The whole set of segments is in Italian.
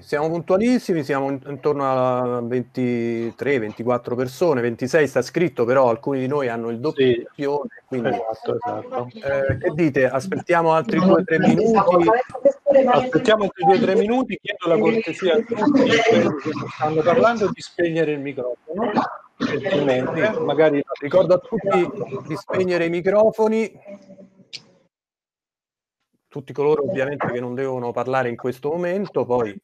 siamo puntualissimi, siamo intorno a 23-24 persone, 26 sta scritto, però alcuni di noi hanno il doppio. Sì. esatto, esatto. Eh, che dite? Aspettiamo altri 2-3 minuti. Aspettiamo altri 2-3 minuti, chiedo la cortesia a tutti che stanno parlando di spegnere il microfono. Altrimenti, Magari... Ricordo a tutti di spegnere i microfoni tutti coloro ovviamente che non devono parlare in questo momento, poi...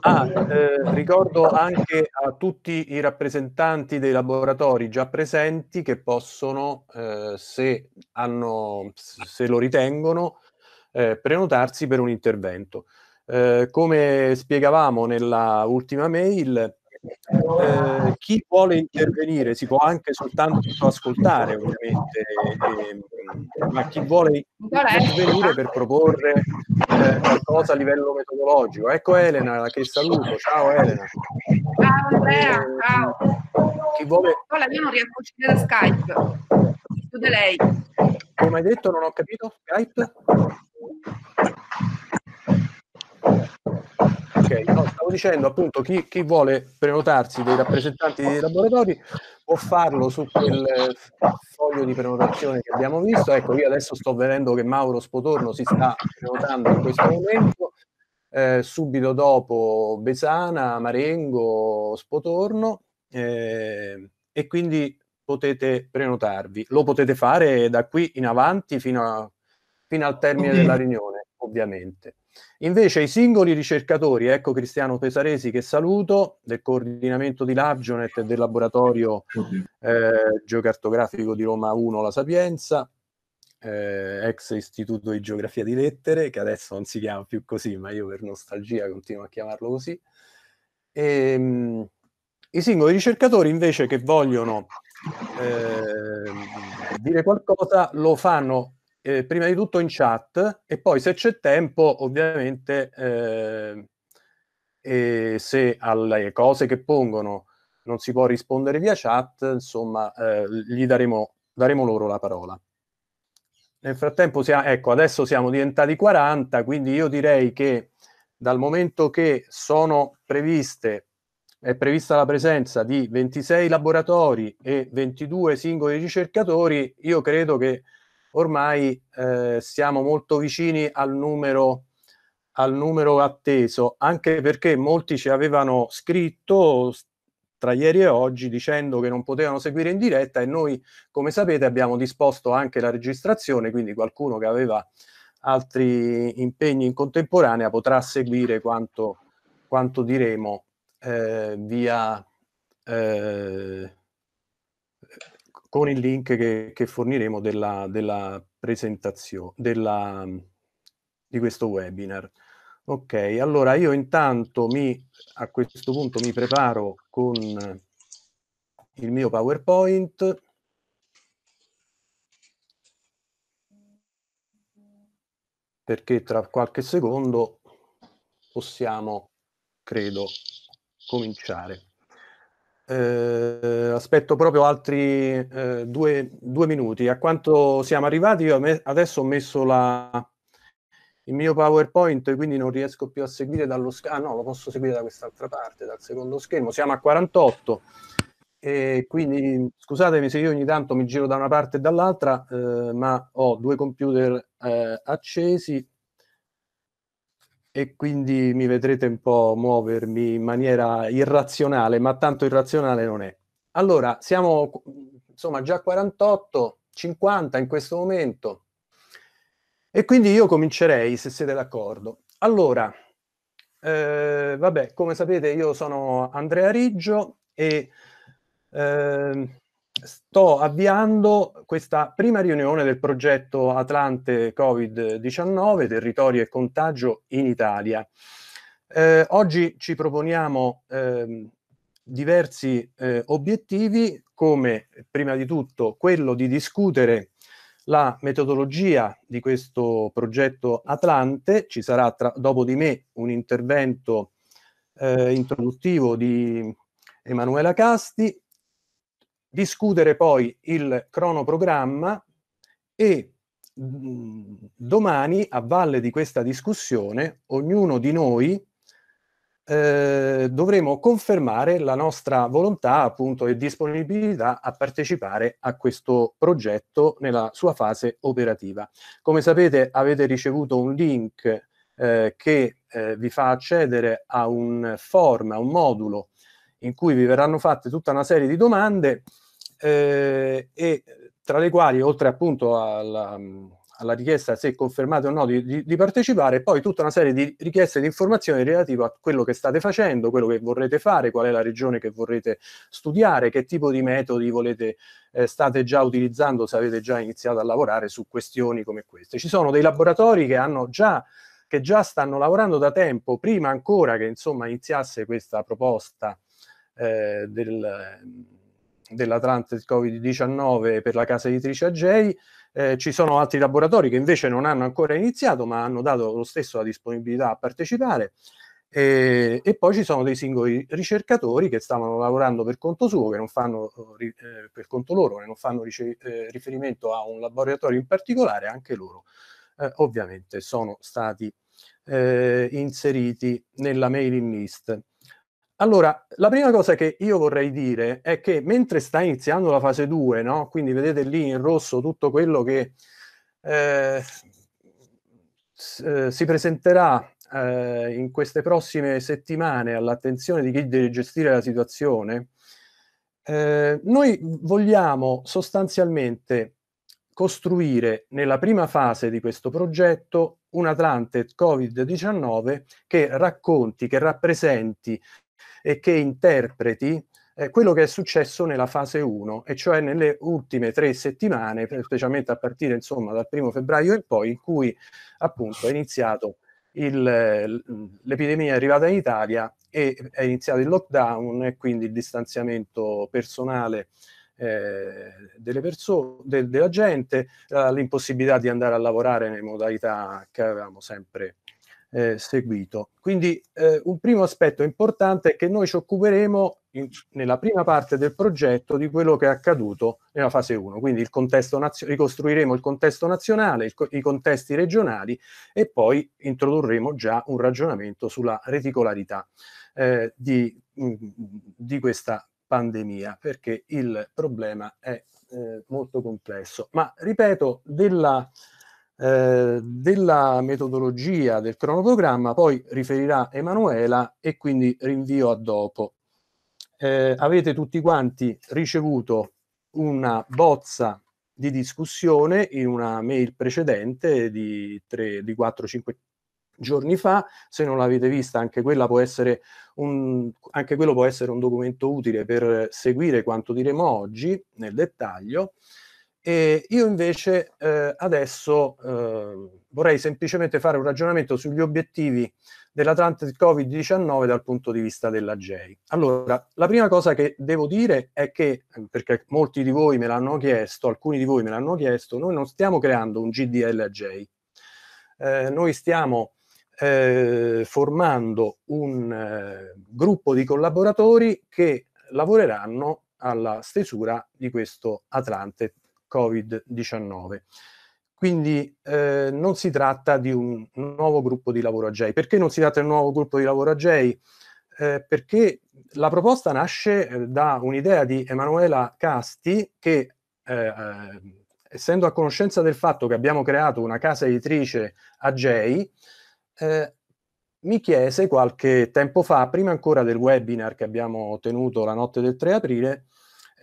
Ah, eh, ricordo anche a tutti i rappresentanti dei laboratori già presenti che possono, eh, se, hanno, se, lo ritengono, eh, prenotarsi per un intervento. Eh, come spiegavamo nella ultima mail, eh, chi vuole intervenire si può anche soltanto ascoltare ovviamente, eh, ma chi vuole intervenire per proporre eh, qualcosa a livello metodologico. Ecco Elena che saluto, ciao Elena. Ciao Andrea, eh, ciao. Chi vuole... Hola, io non riesco a uscire da Skype, chiude lei. Come hai detto non ho capito Skype? Ok, no, stavo dicendo appunto chi, chi, vuole prenotarsi dei rappresentanti dei laboratori può farlo su quel eh, foglio di prenotazione che abbiamo visto. Ecco, io adesso sto vedendo che Mauro Spotorno si sta prenotando in questo momento. Eh, subito dopo Besana, Marengo, Spotorno eh, e quindi potete prenotarvi. Lo potete fare da qui in avanti fino, a, fino al termine della riunione, ovviamente. Invece i singoli ricercatori, ecco Cristiano Pesaresi che saluto, del coordinamento di Labjonet e del laboratorio eh, geocartografico di Roma 1 La Sapienza, eh, ex istituto di geografia di lettere, che adesso non si chiama più così, ma io per nostalgia continuo a chiamarlo così. E, ehm, mh, I singoli ricercatori invece che vogliono eh, dire qualcosa lo fanno eh, prima di tutto in chat e poi se c'è tempo ovviamente eh, e se alle cose che pongono non si può rispondere via chat, insomma eh, gli daremo, daremo loro la parola. Nel frattempo, siamo, ecco, adesso siamo diventati 40, quindi io direi che dal momento che sono previste, è prevista la presenza di 26 laboratori e 22 singoli ricercatori, io credo che ormai eh, siamo molto vicini al numero, al numero atteso, anche perché molti ci avevano scritto tra ieri e oggi dicendo che non potevano seguire in diretta e noi, come sapete, abbiamo disposto anche la registrazione, quindi qualcuno che aveva altri impegni in contemporanea potrà seguire quanto, quanto diremo eh, via... Eh, con il link che, che forniremo della, della presentazione della, di questo webinar. Ok, allora io intanto mi, a questo punto mi preparo con il mio PowerPoint. perché tra qualche secondo possiamo, credo, cominciare. Eh, aspetto proprio altri eh, due, due, minuti. A quanto siamo arrivati, io adesso ho messo la, il mio PowerPoint, quindi non riesco più a seguire dallo schermo. Ah no, lo posso seguire da quest'altra parte, dal secondo schermo. Siamo a 48. E quindi scusatemi se io ogni tanto mi giro da una parte e dall'altra, eh, ma ho due computer eh, accesi e quindi mi vedrete un po' muovermi in maniera irrazionale, ma tanto irrazionale non è. Allora, siamo insomma già 48, 50 in questo momento. E quindi io comincerei, se siete d'accordo. Allora, eh, vabbè, come sapete io sono Andrea Riggio e eh, sto avviando questa prima riunione del progetto Atlante Covid-19, territorio e contagio in Italia. Eh, oggi ci proponiamo ehm, diversi eh, obiettivi, come prima di tutto quello di discutere la metodologia di questo progetto Atlante. Ci sarà tra, dopo di me un intervento eh, introduttivo di Emanuela Casti, discutere poi il cronoprogramma e mh, mm, domani a valle di questa discussione ognuno di noi eh, dovremo confermare la nostra volontà appunto e disponibilità a partecipare a questo progetto nella sua fase operativa. Come sapete avete ricevuto un link eh, che eh, vi fa accedere a un form, a un modulo in cui vi verranno fatte tutta una serie di domande eh, e tra le quali, oltre appunto alla, alla richiesta se confermate o no di, di, di, partecipare, poi tutta una serie di richieste di informazioni relative a quello che state facendo, quello che vorrete fare, qual è la regione che vorrete studiare, che tipo di metodi volete, eh, state già utilizzando se avete già iniziato a lavorare su questioni come queste. Ci sono dei laboratori che hanno già che già stanno lavorando da tempo, prima ancora che insomma iniziasse questa proposta eh, del, dell'Atlantic Covid-19 per la casa editrice AJ. Eh, ci sono altri laboratori che invece non hanno ancora iniziato, ma hanno dato lo stesso la disponibilità a partecipare. E, e, poi ci sono dei singoli ricercatori che stavano lavorando per conto suo, che non fanno eh, eh per conto loro, che non fanno rice- eh, riferimento a un laboratorio in particolare, anche loro eh, ovviamente sono stati eh, inseriti nella mailing list. Allora, la prima cosa che io vorrei dire è che mentre sta iniziando la fase 2, no? quindi vedete lì in rosso tutto quello che eh, eh, si presenterà eh, in queste prossime settimane all'attenzione di chi deve gestire la situazione, eh, noi vogliamo sostanzialmente costruire nella prima fase di questo progetto un Atlante Covid-19 che racconti, che rappresenti e che interpreti eh, quello che è successo nella fase 1, e cioè nelle ultime tre settimane, specialmente a partire insomma, dal primo febbraio in poi, in cui appunto è iniziato il, l'epidemia è arrivata in Italia e è iniziato il lockdown e quindi il distanziamento personale eh, delle persone, de, della gente, eh, l'impossibilità di andare a lavorare nelle modalità che avevamo sempre eh, seguito. Quindi eh, un primo aspetto importante è che noi ci occuperemo in, nella prima parte del progetto di quello che è accaduto nella fase 1, quindi il contesto nazio- ricostruiremo il contesto nazionale, il co- i contesti regionali e poi introdurremo già un ragionamento sulla reticolarità eh, di, mh, mm, di questa pandemia, perché il problema è eh, molto complesso. Ma ripeto, della eh, della metodologia del cronoprogramma poi riferirà Emanuela e quindi rinvio a dopo. Eh, avete tutti quanti ricevuto una bozza di discussione in una mail precedente di, 3, di 4-5 giorni fa, se non l'avete vista anche, quella può essere un, anche quello può essere un documento utile per seguire quanto diremo oggi nel dettaglio. E io invece eh, adesso eh, vorrei semplicemente fare un ragionamento sugli obiettivi dell'Atlantic Covid-19 dal punto di vista della JEI. Allora, la prima cosa che devo dire è che, ehm, perché molti di voi me l'hanno chiesto, alcuni di voi me l'hanno chiesto, noi non stiamo creando un GDL a JEI, eh, noi stiamo eh, formando un eh, gruppo di collaboratori che lavoreranno alla stesura di questo Atlantic Covid-19. Quindi eh, non si tratta di un nuovo gruppo di lavoro AGEI. Perché non si tratta di un nuovo gruppo di lavoro AGEI? Eh, perché la proposta nasce eh, da un'idea di Emanuela Casti che, eh, eh, essendo a conoscenza del fatto che abbiamo creato una casa editrice AGEI, eh, mi chiese qualche tempo fa, prima ancora del webinar che abbiamo tenuto la notte del 3 aprile,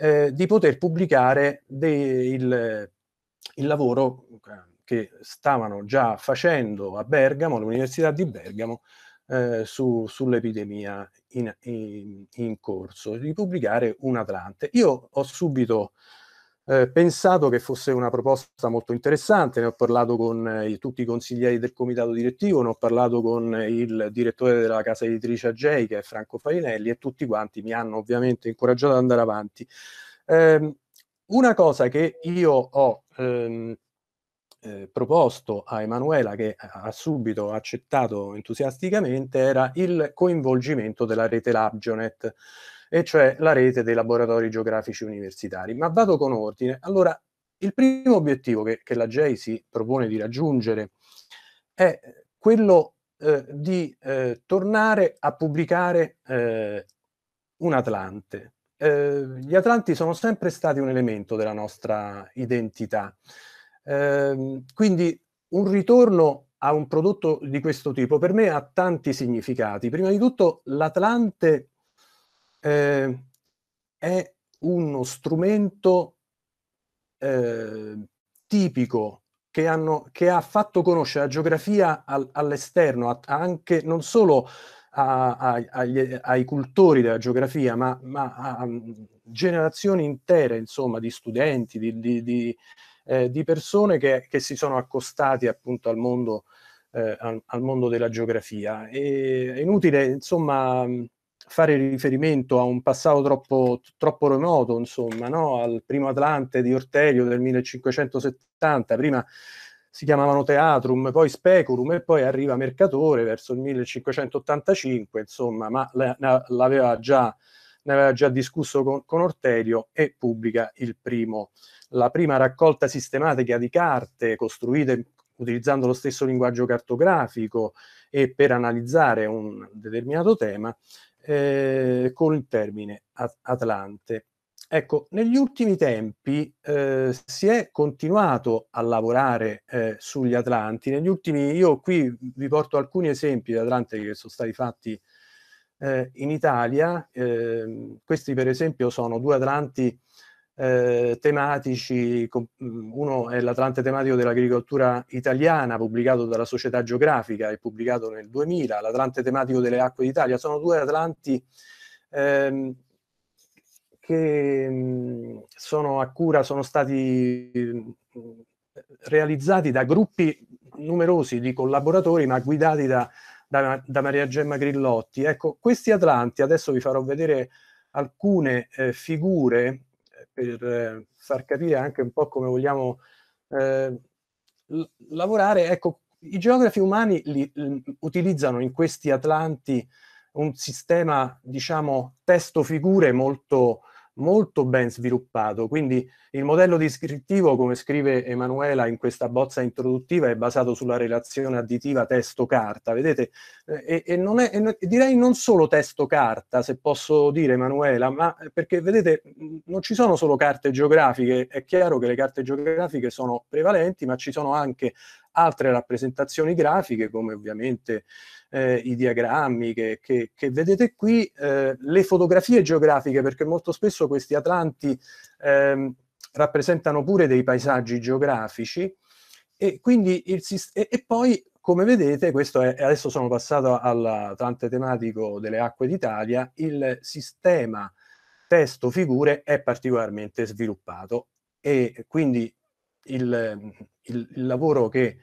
eh, di poter pubblicare dei, il, il lavoro eh, che stavano già facendo a Bergamo, all'Università di Bergamo, eh, su, sull'epidemia in, in, in, corso, di pubblicare un Atlante. Io ho subito eh, pensato che fosse una proposta molto interessante, ne ho parlato con eh, tutti i consiglieri del comitato direttivo, ne ho parlato con eh, il direttore della casa editrice AJ che è Franco Farinelli e tutti quanti mi hanno ovviamente incoraggiato ad andare avanti. Ehm, una cosa che io ho ehm, eh, proposto a Emanuela che ha subito accettato entusiasticamente era il coinvolgimento della rete Labgionet e cioè la rete dei laboratori geografici universitari. Ma vado con ordine. Allora, il primo obiettivo che, che la JEI si propone di raggiungere è quello eh, di eh, tornare a pubblicare eh, un Atlante. Eh, gli Atlanti sono sempre stati un elemento della nostra identità. Ehm, quindi un ritorno a un prodotto di questo tipo per me ha tanti significati. Prima di tutto l'Atlante eh, è uno strumento eh, tipico che, hanno, che, ha fatto conoscere la geografia al, all'esterno, a, anche non solo a, a, agli, ai cultori della geografia, ma, ma a mm, generazioni intere insomma, di studenti, di, di, di, eh, di persone che, che, si sono accostati appunto al mondo, eh, al, al mondo della geografia. E, è inutile insomma mm, fare riferimento a un passato troppo, troppo remoto, insomma, no? al primo Atlante di Ortelio del 1570, prima si chiamavano Teatrum, poi Speculum e poi arriva Mercatore verso il 1585, insomma, ma l'aveva già, ne aveva già discusso con, con Ortelio e pubblica primo, la prima raccolta sistematica di carte costruite utilizzando lo stesso linguaggio cartografico e per analizzare un determinato tema eh, con il termine Atlante. Ecco, negli ultimi tempi eh, si è continuato a lavorare eh, sugli Atlanti. Negli ultimi, io qui vi porto alcuni esempi di Atlanti che sono stati fatti eh, in Italia. Ehm, questi, per esempio, sono due Atlanti eh, tematici, uno è l'Atlante tematico dell'agricoltura italiana, pubblicato dalla Società Geografica e pubblicato nel 2000, l'Atlante tematico delle acque d'Italia, sono due Atlanti ehm, che mh, mm, sono a cura, sono stati mh, mm, realizzati da gruppi numerosi di collaboratori, ma guidati da, da, da Maria Gemma Grillotti. Ecco, questi Atlanti, adesso vi farò vedere alcune eh, figure per eh, far capire anche un po' come vogliamo eh, lavorare, ecco, i geografi umani li, li, utilizzano in questi atlanti un sistema, diciamo, testo-figure molto molto ben sviluppato. Quindi il modello descrittivo, come scrive Emanuela in questa bozza introduttiva, è basato sulla relazione additiva testo-carta, vedete? Eh, e, e, non è, e direi non solo testo-carta, se posso dire Emanuela, ma perché vedete, non ci sono solo carte geografiche, è chiaro che le carte geografiche sono prevalenti, ma ci sono anche altre rappresentazioni grafiche come ovviamente eh, i diagrammi che, che, che vedete qui, eh, le fotografie geografiche perché molto spesso questi atlanti ehm, rappresentano pure dei paesaggi geografici e, quindi il, e, e poi come vedete, questo è, adesso sono passato all'Atlante tematico delle acque d'Italia, il sistema testo-figure è particolarmente sviluppato e quindi il, il, il lavoro che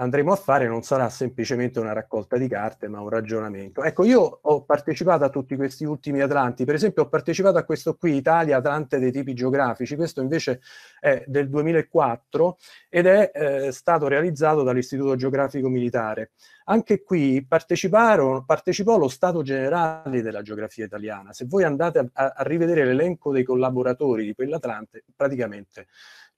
andremo a fare non sarà semplicemente una raccolta di carte, ma un ragionamento. Ecco, io ho partecipato a tutti questi ultimi Atlanti, per esempio ho partecipato a questo qui, Italia, Atlante dei tipi geografici, questo invece è del 2004 ed è eh, stato realizzato dall'Istituto Geografico Militare. Anche qui partecipò lo Stato Generale della Geografia Italiana. Se voi andate a, a rivedere l'elenco dei collaboratori di quell'Atlante, praticamente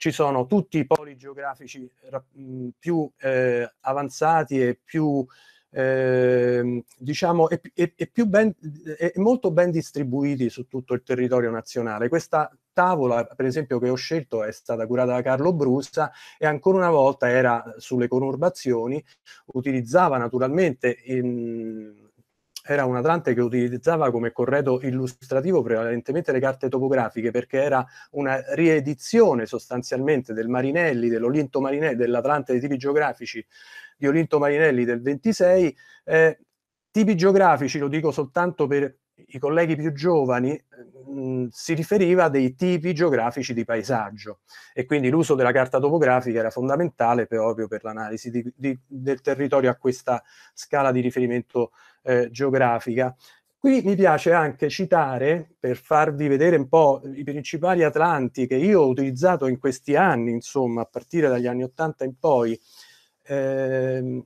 ci sono tutti i poli geografici eh, mh, più eh, avanzati e più eh, diciamo, e, e, e più ben, e molto ben distribuiti su tutto il territorio nazionale. Questa tavola, per esempio, che ho scelto è stata curata da Carlo Brussa e ancora una volta era sulle conurbazioni, utilizzava naturalmente in, era un atlante che utilizzava come corredo illustrativo prevalentemente le carte topografiche perché era una riedizione sostanzialmente del Marinelli, dell'Olinto Marinelli, dell'Atlante dei tipi geografici di Olinto Marinelli del 26. Eh, tipi geografici, lo dico soltanto per i colleghi più giovani, mh, mm, si riferiva a dei tipi geografici di paesaggio e quindi l'uso della carta topografica era fondamentale proprio per l'analisi di, di, del territorio a questa scala di riferimento eh, geografica. Qui mi piace anche citare, per farvi vedere un po' i principali atlanti che io ho utilizzato in questi anni, insomma, a partire dagli anni 80 in poi, ehm,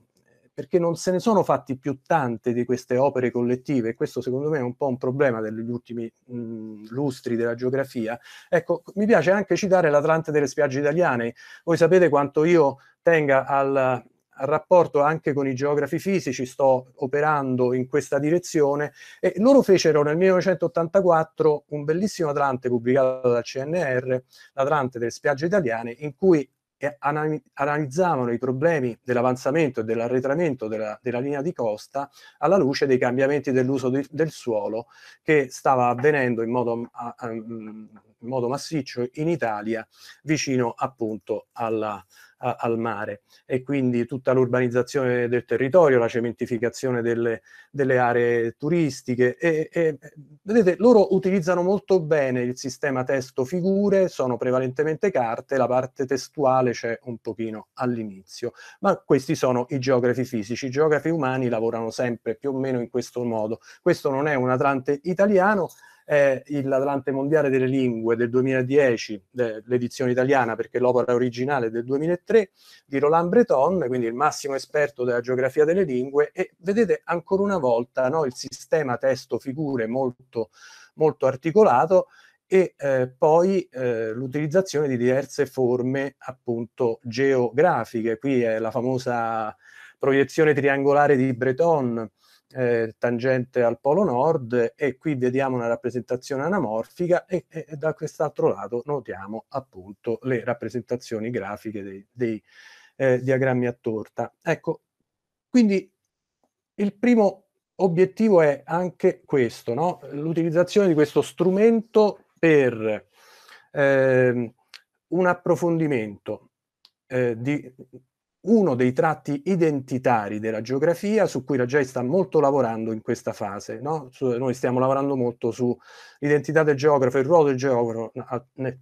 perché non se ne sono fatti più tante di queste opere collettive, e questo secondo me è un po' un problema degli ultimi mh, lustri della geografia. Ecco, mi piace anche citare l'Atlante delle spiagge italiane. Voi sapete quanto io tenga al, al rapporto anche con i geografi fisici, sto operando in questa direzione e loro fecero nel 1984 un bellissimo Atlante pubblicato dal CNR, l'Atlante delle spiagge italiane, in cui eh, analizzavano i problemi dell'avanzamento e dell'arretramento della, della, linea di costa alla luce dei cambiamenti dell'uso di, del suolo che stava avvenendo in modo, in modo massiccio in Italia vicino appunto alla, a, al mare e quindi tutta l'urbanizzazione del territorio, la cementificazione delle, delle aree turistiche e, e, vedete loro utilizzano molto bene il sistema testo figure, sono prevalentemente carte, la parte testuale c'è un pochino all'inizio, ma questi sono i geografi fisici, i geografi umani lavorano sempre più o meno in questo modo. Questo non è un atlante italiano, è l'Atlante Mondiale delle Lingue del 2010, de, l'edizione italiana perché l'opera originale è del 2003, di Roland Breton, quindi il massimo esperto della geografia delle lingue, e vedete ancora una volta no, il sistema testo-figure molto, molto articolato e eh, poi eh, l'utilizzazione di diverse forme appunto geografiche. Qui è la famosa proiezione triangolare di Breton, eh, tangente al polo nord e qui vediamo una rappresentazione anamorfica e, e, e da quest'altro lato notiamo appunto le rappresentazioni grafiche dei, dei eh, diagrammi a torta. Ecco, quindi il primo obiettivo è anche questo, no? l'utilizzazione di questo strumento per eh, un approfondimento eh, di, uno dei tratti identitari della geografia su cui la GEI sta molto lavorando in questa fase. No? Su, noi stiamo lavorando molto sull'identità del geografo, il ruolo del geografo ne,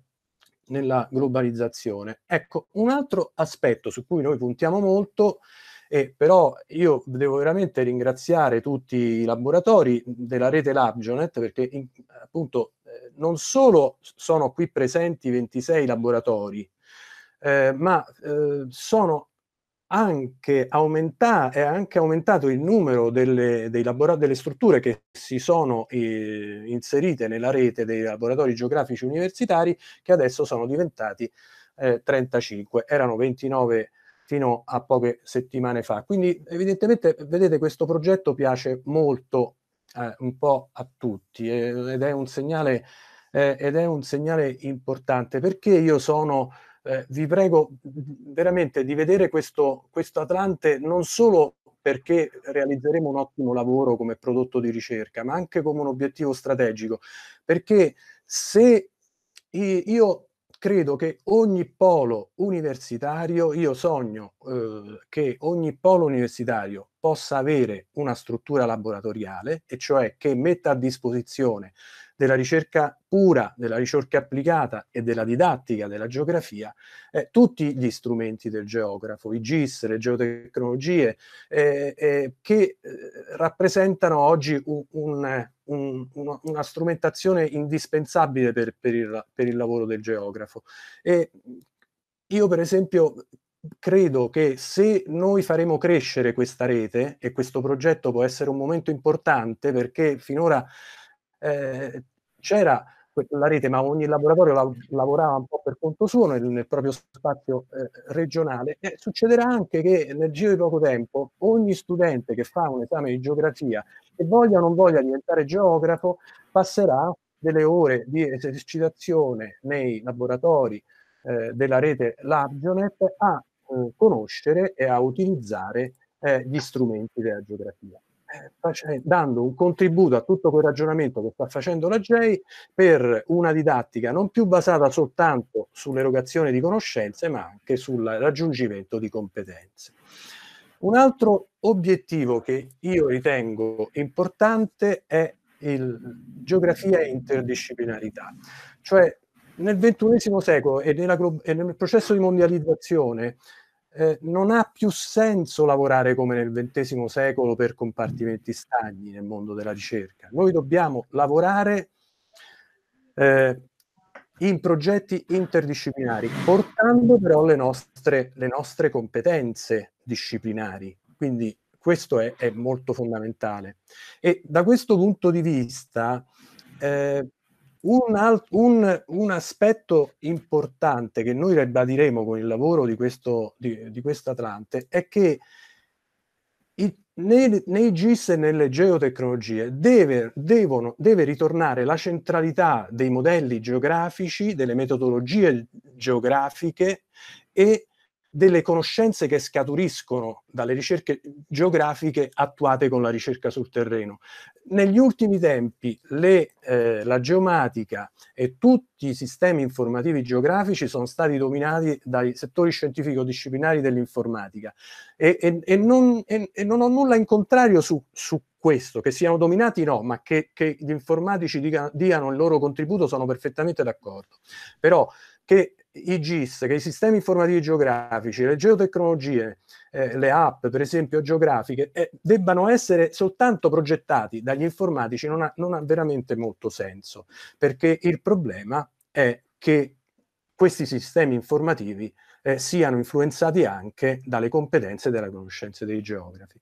nella globalizzazione. Ecco, un altro aspetto su cui noi puntiamo molto, e però io devo veramente ringraziare tutti i laboratori della rete Labjonet perché in, appunto eh, non solo sono qui presenti 26 laboratori, eh, ma eh, sono anche aumenta- è anche aumentato il numero delle, labora- delle strutture che si sono eh, inserite nella rete dei laboratori geografici universitari che adesso sono diventati eh, 35, erano 29 fino a poche settimane fa. Quindi evidentemente, vedete, questo progetto piace molto eh, un po' a tutti eh, ed è un segnale, eh, ed è un segnale importante perché io sono eh, vi prego veramente di vedere questo, questo Atlante non solo perché realizzeremo un ottimo lavoro come prodotto di ricerca, ma anche come un obiettivo strategico, perché se io credo che ogni polo universitario, io sogno eh, che ogni polo universitario possa avere una struttura laboratoriale, e cioè che metta a disposizione della ricerca pura, della ricerca applicata e della didattica della geografia, eh, tutti gli strumenti del geografo, i GIS, le geotecnologie, eh, eh, che eh, rappresentano oggi un, un, un, una, una, strumentazione indispensabile per, per, il, per il lavoro del geografo. E io per esempio credo che se noi faremo crescere questa rete, e questo progetto può essere un momento importante perché finora eh, c'era la rete, ma ogni laboratorio la, lavorava un po' per conto suo nel, nel proprio spazio eh, regionale, eh, succederà anche che nel giro di poco tempo ogni studente che fa un esame di geografia e voglia o non voglia diventare geografo passerà delle ore di esercitazione nei laboratori eh, della rete Labionet a eh, conoscere e a utilizzare eh, gli strumenti della geografia eh, dando un contributo a tutto quel ragionamento che sta facendo la GEI per una didattica non più basata soltanto sull'erogazione di conoscenze, ma anche sul raggiungimento di competenze. Un altro obiettivo che io ritengo importante è il geografia e interdisciplinarità, cioè nel XXI secolo e, nella, e nel processo di mondializzazione eh, non ha più senso lavorare come nel XX secolo per compartimenti stagni nel mondo della ricerca. Noi dobbiamo lavorare eh, in progetti interdisciplinari, portando però le nostre, le nostre competenze disciplinari. Quindi questo è, è, molto fondamentale. E da questo punto di vista, eh, un, alt- un, un, aspetto importante che noi ribadiremo con il lavoro di, questo, di, di quest'Atlante è che il, nei, nei, GIS e nelle geotecnologie deve, devono, deve ritornare la centralità dei modelli geografici, delle metodologie geografiche e delle conoscenze che scaturiscono dalle ricerche geografiche attuate con la ricerca sul terreno. Negli ultimi tempi le, eh, la geomatica e tutti i sistemi informativi geografici sono stati dominati dai settori scientifico-disciplinari dell'informatica e, e, e, non, e, non, ho nulla in contrario su, su questo, che siano dominati no, ma che, che gli informatici dica, diano il loro contributo sono perfettamente d'accordo. Però che i GIS, che i sistemi informativi geografici, le geotecnologie, eh, le app, per esempio geografiche, eh, debbano essere soltanto progettati dagli informatici non ha, non ha veramente molto senso, perché il problema è che questi sistemi informativi eh, siano influenzati anche dalle competenze e dalle conoscenze dei geografi.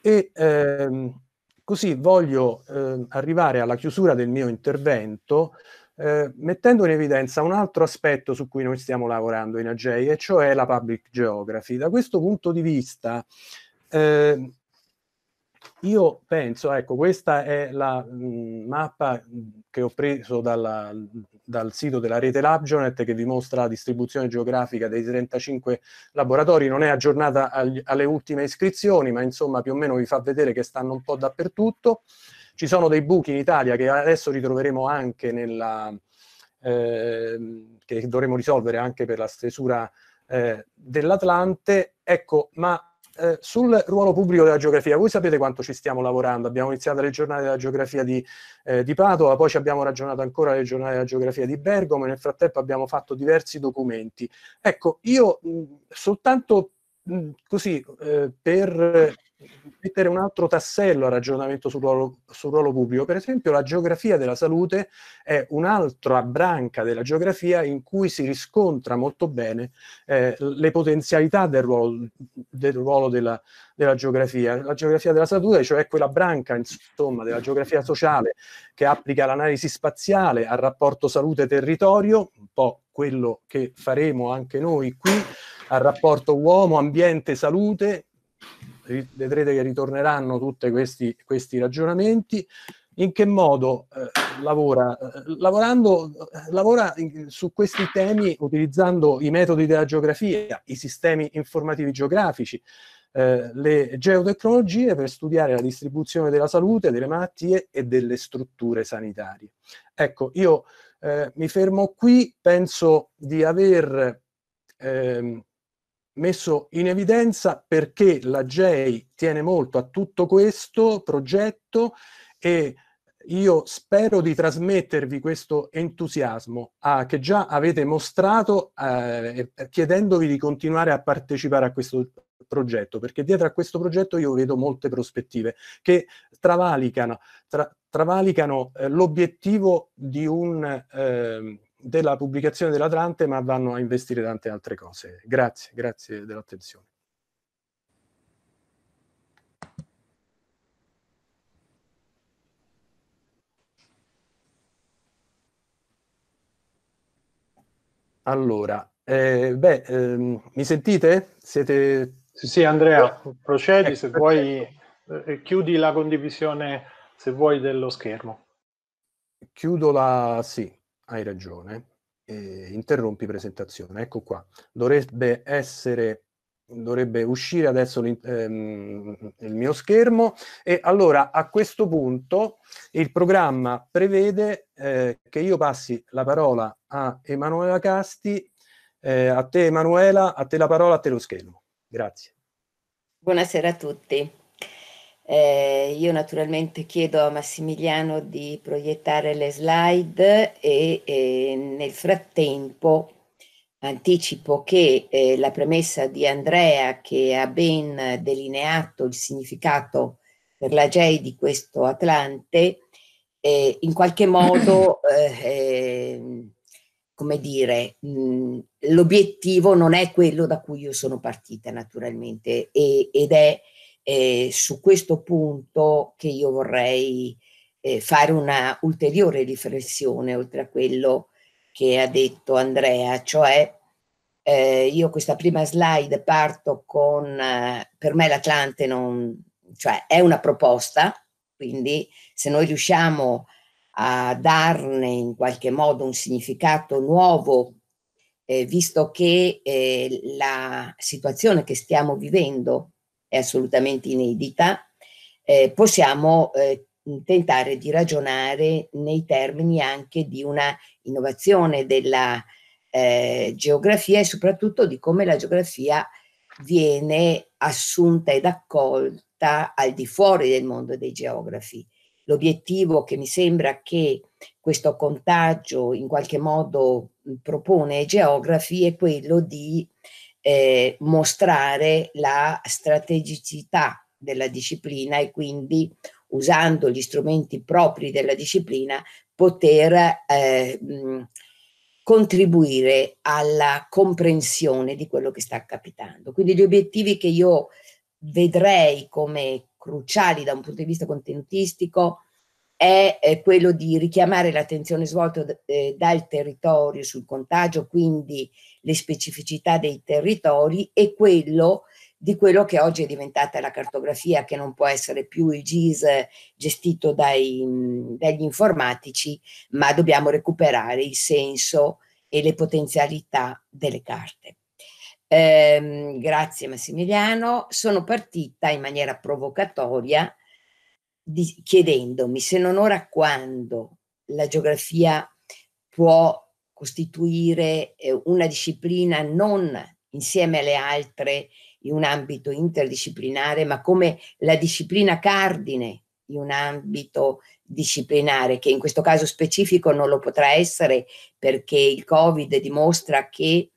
E ehm, così voglio eh, arrivare alla chiusura del mio intervento eh, mettendo in evidenza un altro aspetto su cui noi stiamo lavorando in AGEI, e cioè la public geography. Da questo punto di vista, eh, io penso, ecco, questa è la mh, mm, mappa che ho preso dalla, dal sito della rete Labjonet che vi mostra la distribuzione geografica dei 35 laboratori, non è aggiornata agli, alle ultime iscrizioni, ma insomma più o meno vi fa vedere che stanno un po' dappertutto. Ci sono dei buchi in Italia che adesso ritroveremo anche nella... Eh, che dovremo risolvere anche per la stesura eh, dell'Atlante. Ecco, ma eh, sul ruolo pubblico della geografia, voi sapete quanto ci stiamo lavorando, abbiamo iniziato le giornate della geografia di, eh, di Padova, poi ci abbiamo ragionato ancora le giornate della geografia di Bergamo, nel frattempo abbiamo fatto diversi documenti. Ecco, io mh, soltanto così eh, per mettere un altro tassello al ragionamento sul ruolo, sul ruolo, pubblico, per esempio la geografia della salute è un'altra branca della geografia in cui si riscontra molto bene eh, le potenzialità del ruolo, del ruolo della, della, geografia. La geografia della salute, cioè quella branca insomma, della geografia sociale che applica l'analisi spaziale al rapporto salute-territorio, un po' quello che faremo anche noi qui al rapporto uomo, ambiente, salute, vedrete che ritorneranno tutti questi, questi ragionamenti, in che modo eh, lavora? Eh, lavorando, eh, lavora in, su questi temi utilizzando i metodi della geografia, i sistemi informativi geografici, eh, le geotecnologie per studiare la distribuzione della salute, delle malattie e delle strutture sanitarie. Ecco, io eh, mi fermo qui, penso di aver... Ehm, messo in evidenza perché la JEI tiene molto a tutto questo progetto e io spero di trasmettervi questo entusiasmo ah, che già avete mostrato eh, eh, chiedendovi di continuare a partecipare a questo progetto, perché dietro a questo progetto io vedo molte prospettive che travalicano, tra, travalicano eh, l'obiettivo di un... Eh, della pubblicazione dell'Atlante, ma vanno a investire tante altre cose. Grazie, grazie dell'attenzione. Allora, eh, beh, ehm, mi sentite? Siete... Sì, sì Andrea, procedi ecco, se vuoi, eh, chiudi la condivisione se vuoi dello schermo. Chiudo la, sì, hai ragione, eh, interrompi presentazione, ecco qua, dovrebbe essere dovrebbe uscire adesso ehm, il mio schermo e allora a questo punto il programma prevede eh, che io passi la parola a Emanuela Casti, eh, a te Emanuela, a te la parola, a te lo schermo. Grazie. Buonasera a tutti. Eh, io naturalmente chiedo a Massimiliano di proiettare le slide e, e nel frattempo anticipo che eh, la premessa di Andrea che ha ben delineato il significato per la GEI di questo Atlante eh, in qualche modo eh, ehm, come dire, l'obiettivo non è quello da cui io sono partita naturalmente e, ed è eh, su questo punto che io vorrei eh, fare una ulteriore riflessione oltre a quello che ha detto Andrea, cioè eh, io questa prima slide parto con, eh, per me l'Atlante non, cioè è una proposta, quindi se noi riusciamo a darne in qualche modo un significato nuovo, eh, visto che eh, la situazione che stiamo vivendo è assolutamente inedita, eh, possiamo eh, tentare di ragionare nei termini anche di una innovazione della eh, geografia e soprattutto di come la geografia viene assunta ed accolta al di fuori del mondo dei geografi. L'obiettivo che mi sembra che questo contagio in qualche modo propone ai geografi è quello di eh, mostrare la strategicità della disciplina e quindi usando gli strumenti propri della disciplina poter eh, mh, contribuire alla comprensione di quello che sta capitando. Quindi gli obiettivi che io vedrei come cruciali da un punto di vista contenutistico è, quello di richiamare l'attenzione svolta eh, dal territorio sul contagio, quindi le specificità dei territori e quello di quello che oggi è diventata la cartografia, che non può essere più il GIS eh, gestito dai, mm, dagli informatici, ma dobbiamo recuperare il senso e le potenzialità delle carte. Eh, grazie Massimiliano, sono partita in maniera provocatoria di, chiedendomi se non ora quando la geografia può costituire eh, una disciplina non insieme alle altre in un ambito interdisciplinare, ma come la disciplina cardine in un ambito disciplinare, che in questo caso specifico non lo potrà essere perché il Covid dimostra che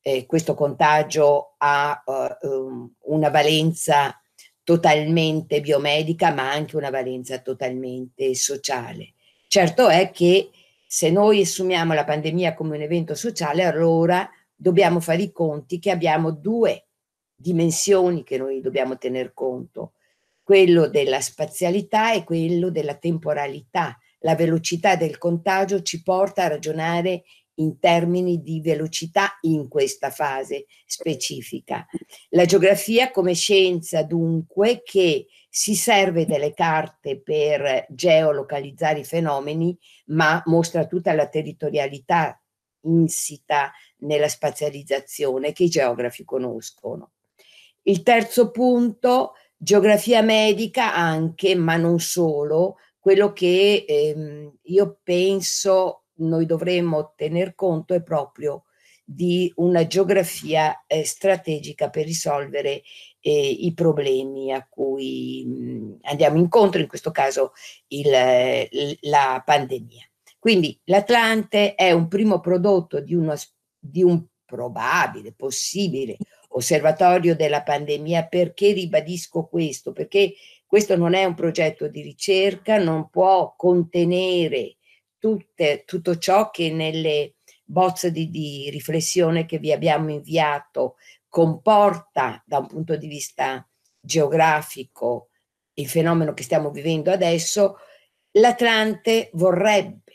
eh, questo contagio ha uh, una valenza totalmente biomedica, ma anche una valenza totalmente sociale. Certo è che se noi assumiamo la pandemia come un evento sociale, allora dobbiamo fare i conti che abbiamo due dimensioni che noi dobbiamo tener conto, quello della spazialità e quello della temporalità. La velocità del contagio ci porta a ragionare in termini di velocità in questa fase specifica. La geografia come scienza dunque che si serve delle carte per geolocalizzare i fenomeni, ma mostra tutta la territorialità insita nella spazializzazione che i geografi conoscono. Il terzo punto, geografia medica anche, ma non solo, quello che ehm, io penso noi dovremmo tener conto è proprio di una geografia eh, strategica per risolvere eh, i problemi a cui mh, andiamo incontro, in questo caso il, la pandemia. Quindi l'Atlante è un primo prodotto di, uno, di un probabile, possibile osservatorio della pandemia. Perché ribadisco questo? Perché questo non è un progetto di ricerca, non può contenere tutte, tutto ciò che nelle bozze di, di riflessione che vi abbiamo inviato comporta da un punto di vista geografico il fenomeno che stiamo vivendo adesso, l'Atlante vorrebbe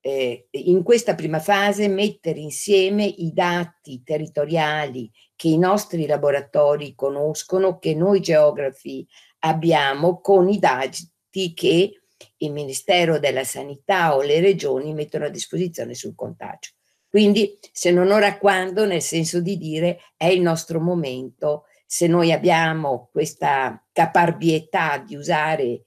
eh, in questa prima fase mettere insieme i dati territoriali che i nostri laboratori conoscono, che noi geografi abbiamo, con i dati che il Ministero della Sanità o le regioni mettono a disposizione sul contagio. Quindi se non ora quando, nel senso di dire è il nostro momento, se noi abbiamo questa caparbietà di usare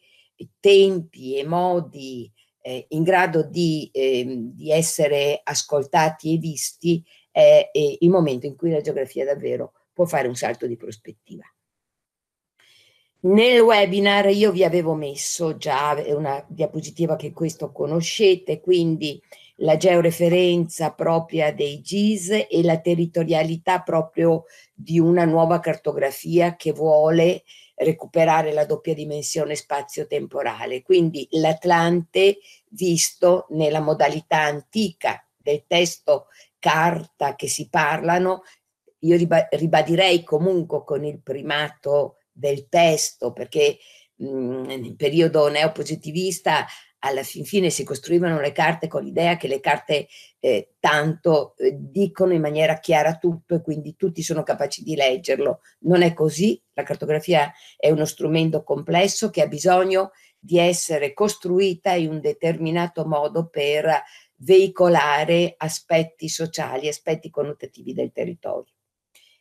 tempi e modi eh, in grado di, eh, di, essere ascoltati e visti, è, è il momento in cui la geografia davvero può fare un salto di prospettiva. Nel webinar io vi avevo messo già una diapositiva che questo conoscete, quindi la georeferenza propria dei GIS e la territorialità proprio di una nuova cartografia che vuole recuperare la doppia dimensione spazio-temporale, quindi l'Atlante visto nella modalità antica del testo carta che si parlano, io ribadirei comunque con il primato del testo, perché mh, mhmm, nel periodo neopositivista alla fin fine si costruivano le carte con l'idea che le carte eh, tanto eh, dicono in maniera chiara tutto e quindi tutti sono capaci di leggerlo. Non è così, la cartografia è uno strumento complesso che ha bisogno di essere costruita in un determinato modo per veicolare aspetti sociali, aspetti connotativi del territorio.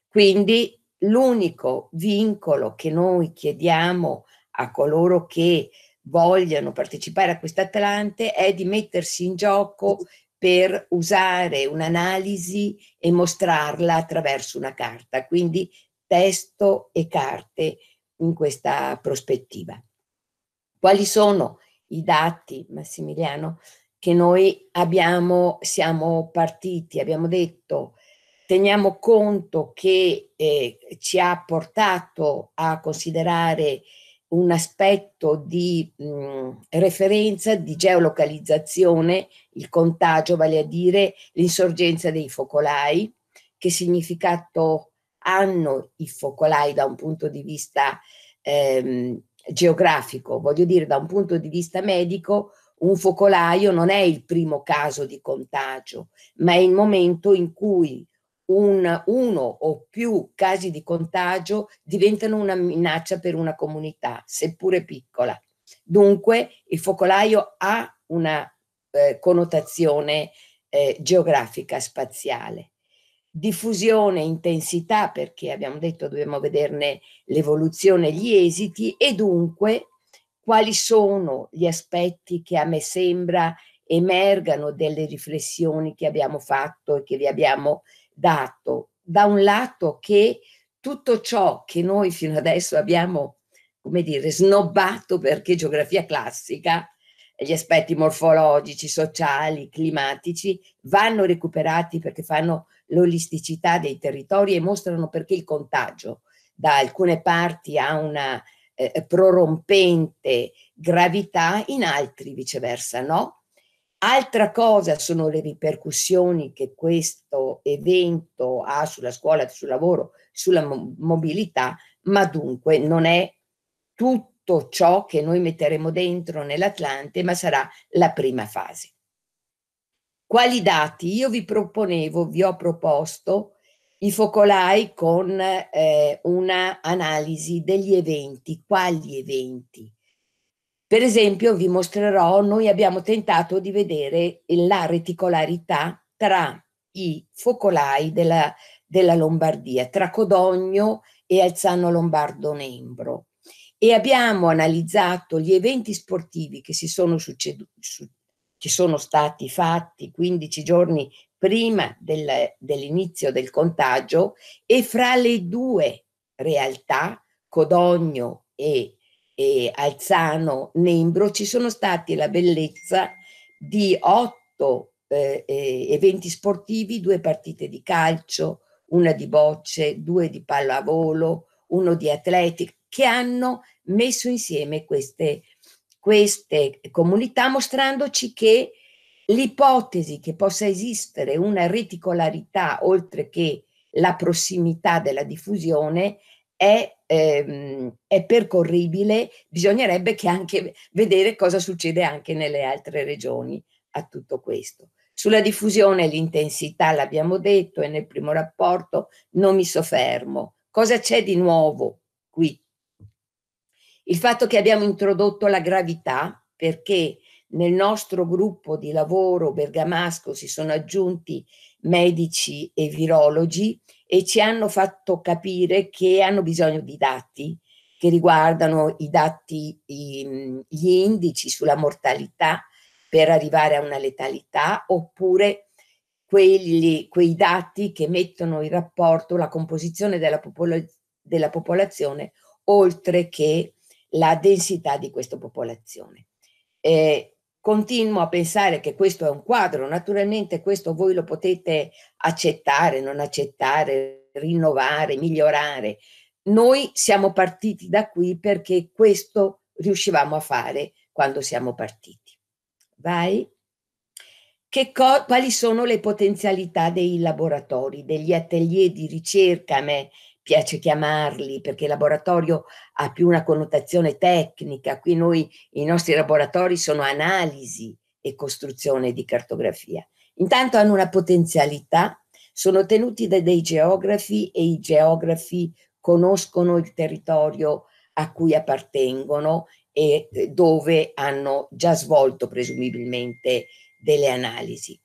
Quindi l'unico vincolo che noi chiediamo a coloro che vogliano partecipare a Atlante è di mettersi in gioco per usare un'analisi e mostrarla attraverso una carta, quindi testo e carte in questa prospettiva. Quali sono i dati, Massimiliano, che noi abbiamo, siamo partiti, abbiamo detto Teniamo conto che eh, ci ha portato a considerare un aspetto di mh, mm, referenza di geolocalizzazione, il contagio, vale a dire l'insorgenza dei focolai, che significato hanno i focolai da un punto di vista ehm, geografico, voglio dire da un punto di vista medico, un focolaio non è il primo caso di contagio, ma è il momento in cui un, uno o più casi di contagio diventano una minaccia per una comunità, seppure piccola. Dunque il focolaio ha una eh, connotazione eh, geografica, spaziale. Diffusione, intensità, perché abbiamo detto dobbiamo vederne l'evoluzione, gli esiti e dunque quali sono gli aspetti che a me sembra emergano delle riflessioni che abbiamo fatto e che vi abbiamo dato da un lato che tutto ciò che noi fino adesso abbiamo, come dire, snobbato perché geografia classica, gli aspetti morfologici, sociali, climatici, vanno recuperati perché fanno l'olisticità dei territori e mostrano perché il contagio da alcune parti ha una eh, prorompente gravità, in altri viceversa no. Altra cosa sono le ripercussioni che questo evento ha sulla scuola, sul lavoro, sulla mobilità, ma dunque non è tutto ciò che noi metteremo dentro nell'Atlante, ma sarà la prima fase. Quali dati? Io vi proponevo, vi ho proposto i focolai con eh, una analisi degli eventi, quali eventi? Per esempio vi mostrerò, noi abbiamo tentato di vedere la reticolarità tra i focolai della, della Lombardia, tra Codogno e Alzano Lombardo Nembro e abbiamo analizzato gli eventi sportivi che si sono succeduti, su, che sono stati fatti 15 giorni prima del, dell'inizio del contagio e fra le due realtà, Codogno e eh, Alzano, Nembro, ci sono stati la bellezza di otto eh, eh, eventi sportivi, due partite di calcio, una di bocce, due di pallavolo, uno di atletica, che hanno messo insieme queste, queste comunità mostrandoci che l'ipotesi che possa esistere una reticolarità oltre che la prossimità della diffusione è ehm, è percorribile, bisognerebbe che anche vedere cosa succede anche nelle altre regioni a tutto questo. Sulla diffusione e l'intensità l'abbiamo detto e nel primo rapporto non mi soffermo. Cosa c'è di nuovo qui? Il fatto che abbiamo introdotto la gravità perché nel nostro gruppo di lavoro bergamasco si sono aggiunti medici e virologi e ci hanno fatto capire che hanno bisogno di dati che riguardano i dati, i, gli indici sulla mortalità per arrivare a una letalità oppure quelli, quei dati che mettono in rapporto la composizione della, popolo, della popolazione oltre che la densità di questa popolazione. Eh, continuo a pensare che questo è un quadro, naturalmente questo voi lo potete accettare, non accettare, rinnovare, migliorare. Noi siamo partiti da qui perché questo riuscivamo a fare quando siamo partiti. Vai. quali sono le potenzialità dei laboratori, degli atelier di ricerca? A me piace chiamarli perché laboratorio ha più una connotazione tecnica, qui noi i nostri laboratori sono analisi e costruzione di cartografia. Intanto hanno una potenzialità, sono tenuti da dei geografi e i geografi conoscono il territorio a cui appartengono e eh, dove hanno già svolto presumibilmente delle analisi.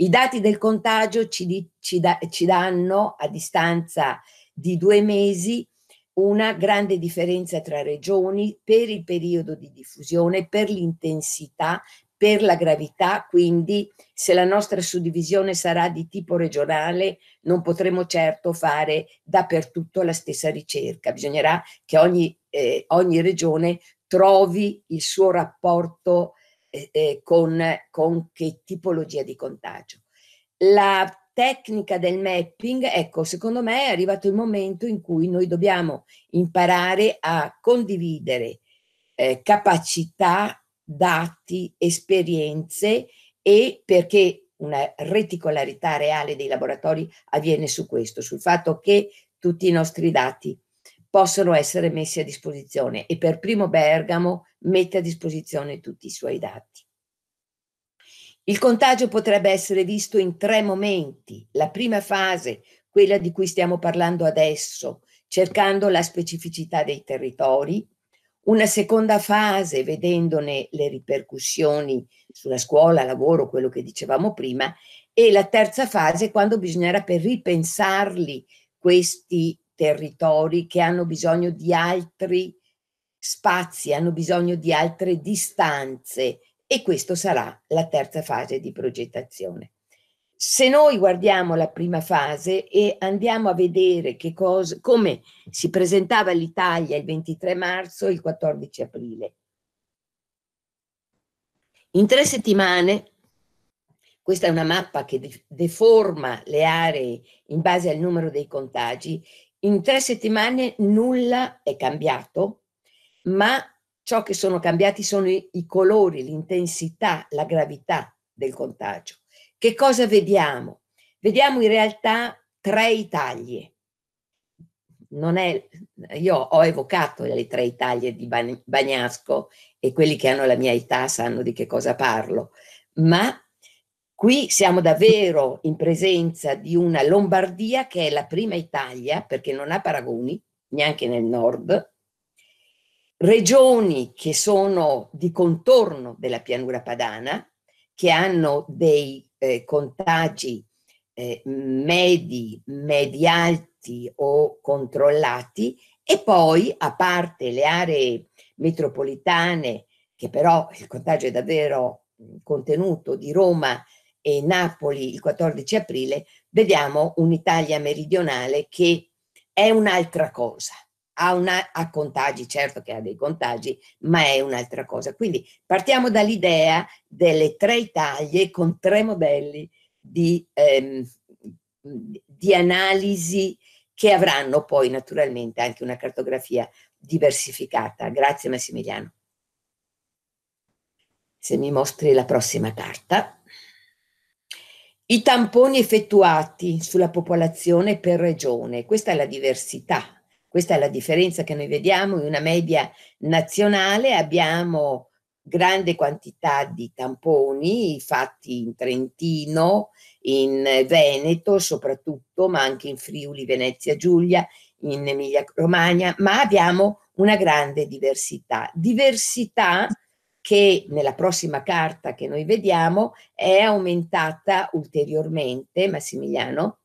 I dati del contagio ci, ci, da, ci danno a distanza di due mesi una grande differenza tra regioni per il periodo di diffusione, per l'intensità, per la gravità, quindi se la nostra suddivisione sarà di tipo regionale non potremo certo fare dappertutto la stessa ricerca, bisognerà che ogni, eh, ogni regione trovi il suo rapporto eh, eh con, con che tipologia di contagio. La tecnica del mapping, ecco, secondo me è arrivato il momento in cui noi dobbiamo imparare a condividere eh, capacità, dati, esperienze e perché una reticolarità reale dei laboratori avviene su questo, sul fatto che tutti i nostri dati possono essere messi a disposizione e per primo Bergamo mette a disposizione tutti i suoi dati. Il contagio potrebbe essere visto in tre momenti. La prima fase, quella di cui stiamo parlando adesso, cercando la specificità dei territori. Una seconda fase, vedendone le ripercussioni sulla scuola, lavoro, quello che dicevamo prima. E la terza fase, quando bisognerà per ripensarli questi territori che hanno bisogno di altri spazi, hanno bisogno di altre distanze e questa sarà la terza fase di progettazione. Se noi guardiamo la prima fase e andiamo a vedere cosa, come si presentava l'Italia il 23 marzo e il 14 aprile, in tre settimane, questa è una mappa che deforma le aree in base al numero dei contagi, in tre settimane nulla è cambiato, ma Ciò che sono cambiati sono i, i colori, l'intensità, la gravità del contagio. Che cosa vediamo? Vediamo in realtà tre Italie. È, io ho evocato le tre Italie di Bagnasco e quelli che hanno la mia età sanno di che cosa parlo, ma qui siamo davvero in presenza di una Lombardia che è la prima Italia perché non ha paragoni neanche nel nord, regioni che sono di contorno della pianura padana, che hanno dei eh, contagi eh, medi, medi alti o controllati e poi a parte le aree metropolitane che però il contagio è davvero mm, contenuto di Roma e Napoli il 14 aprile, vediamo un'Italia meridionale che è un'altra cosa ha, una, ha contagi, certo che ha dei contagi, ma è un'altra cosa. Quindi partiamo dall'idea delle tre Italie con tre modelli di, ehm, di analisi che avranno poi naturalmente anche una cartografia diversificata. Grazie Massimiliano. Se mi mostri la prossima carta. I tamponi effettuati sulla popolazione per regione, questa è la diversità questa è la differenza che noi vediamo in una media nazionale. Abbiamo grande quantità di tamponi fatti in Trentino, in Veneto soprattutto, ma anche in Friuli, Venezia Giulia, in Emilia Romagna, ma abbiamo una grande diversità. Diversità che nella prossima carta che noi vediamo è aumentata ulteriormente, Massimiliano,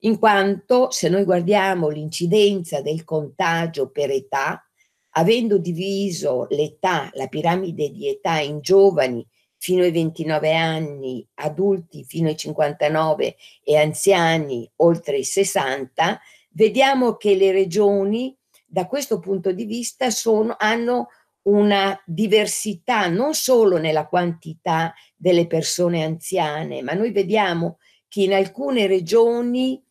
in quanto se noi guardiamo l'incidenza del contagio per età, avendo diviso l'età, la piramide di età in giovani fino ai 29 anni, adulti fino ai 59 e anziani oltre i 60, vediamo che le regioni da questo punto di vista sono, hanno una diversità non solo nella quantità delle persone anziane, ma noi vediamo che in alcune regioni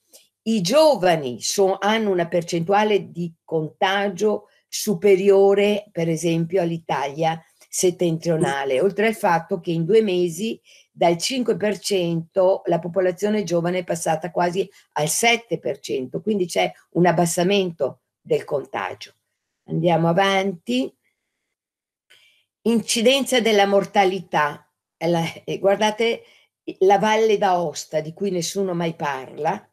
i giovani so, hanno una percentuale di contagio superiore, per esempio, all'Italia settentrionale, oltre al fatto che in due mesi dal 5% la popolazione giovane è passata quasi al 7%, quindi c'è un abbassamento del contagio. Andiamo avanti. Incidenza della mortalità. Eh, guardate la Valle d'Aosta, di cui nessuno mai parla,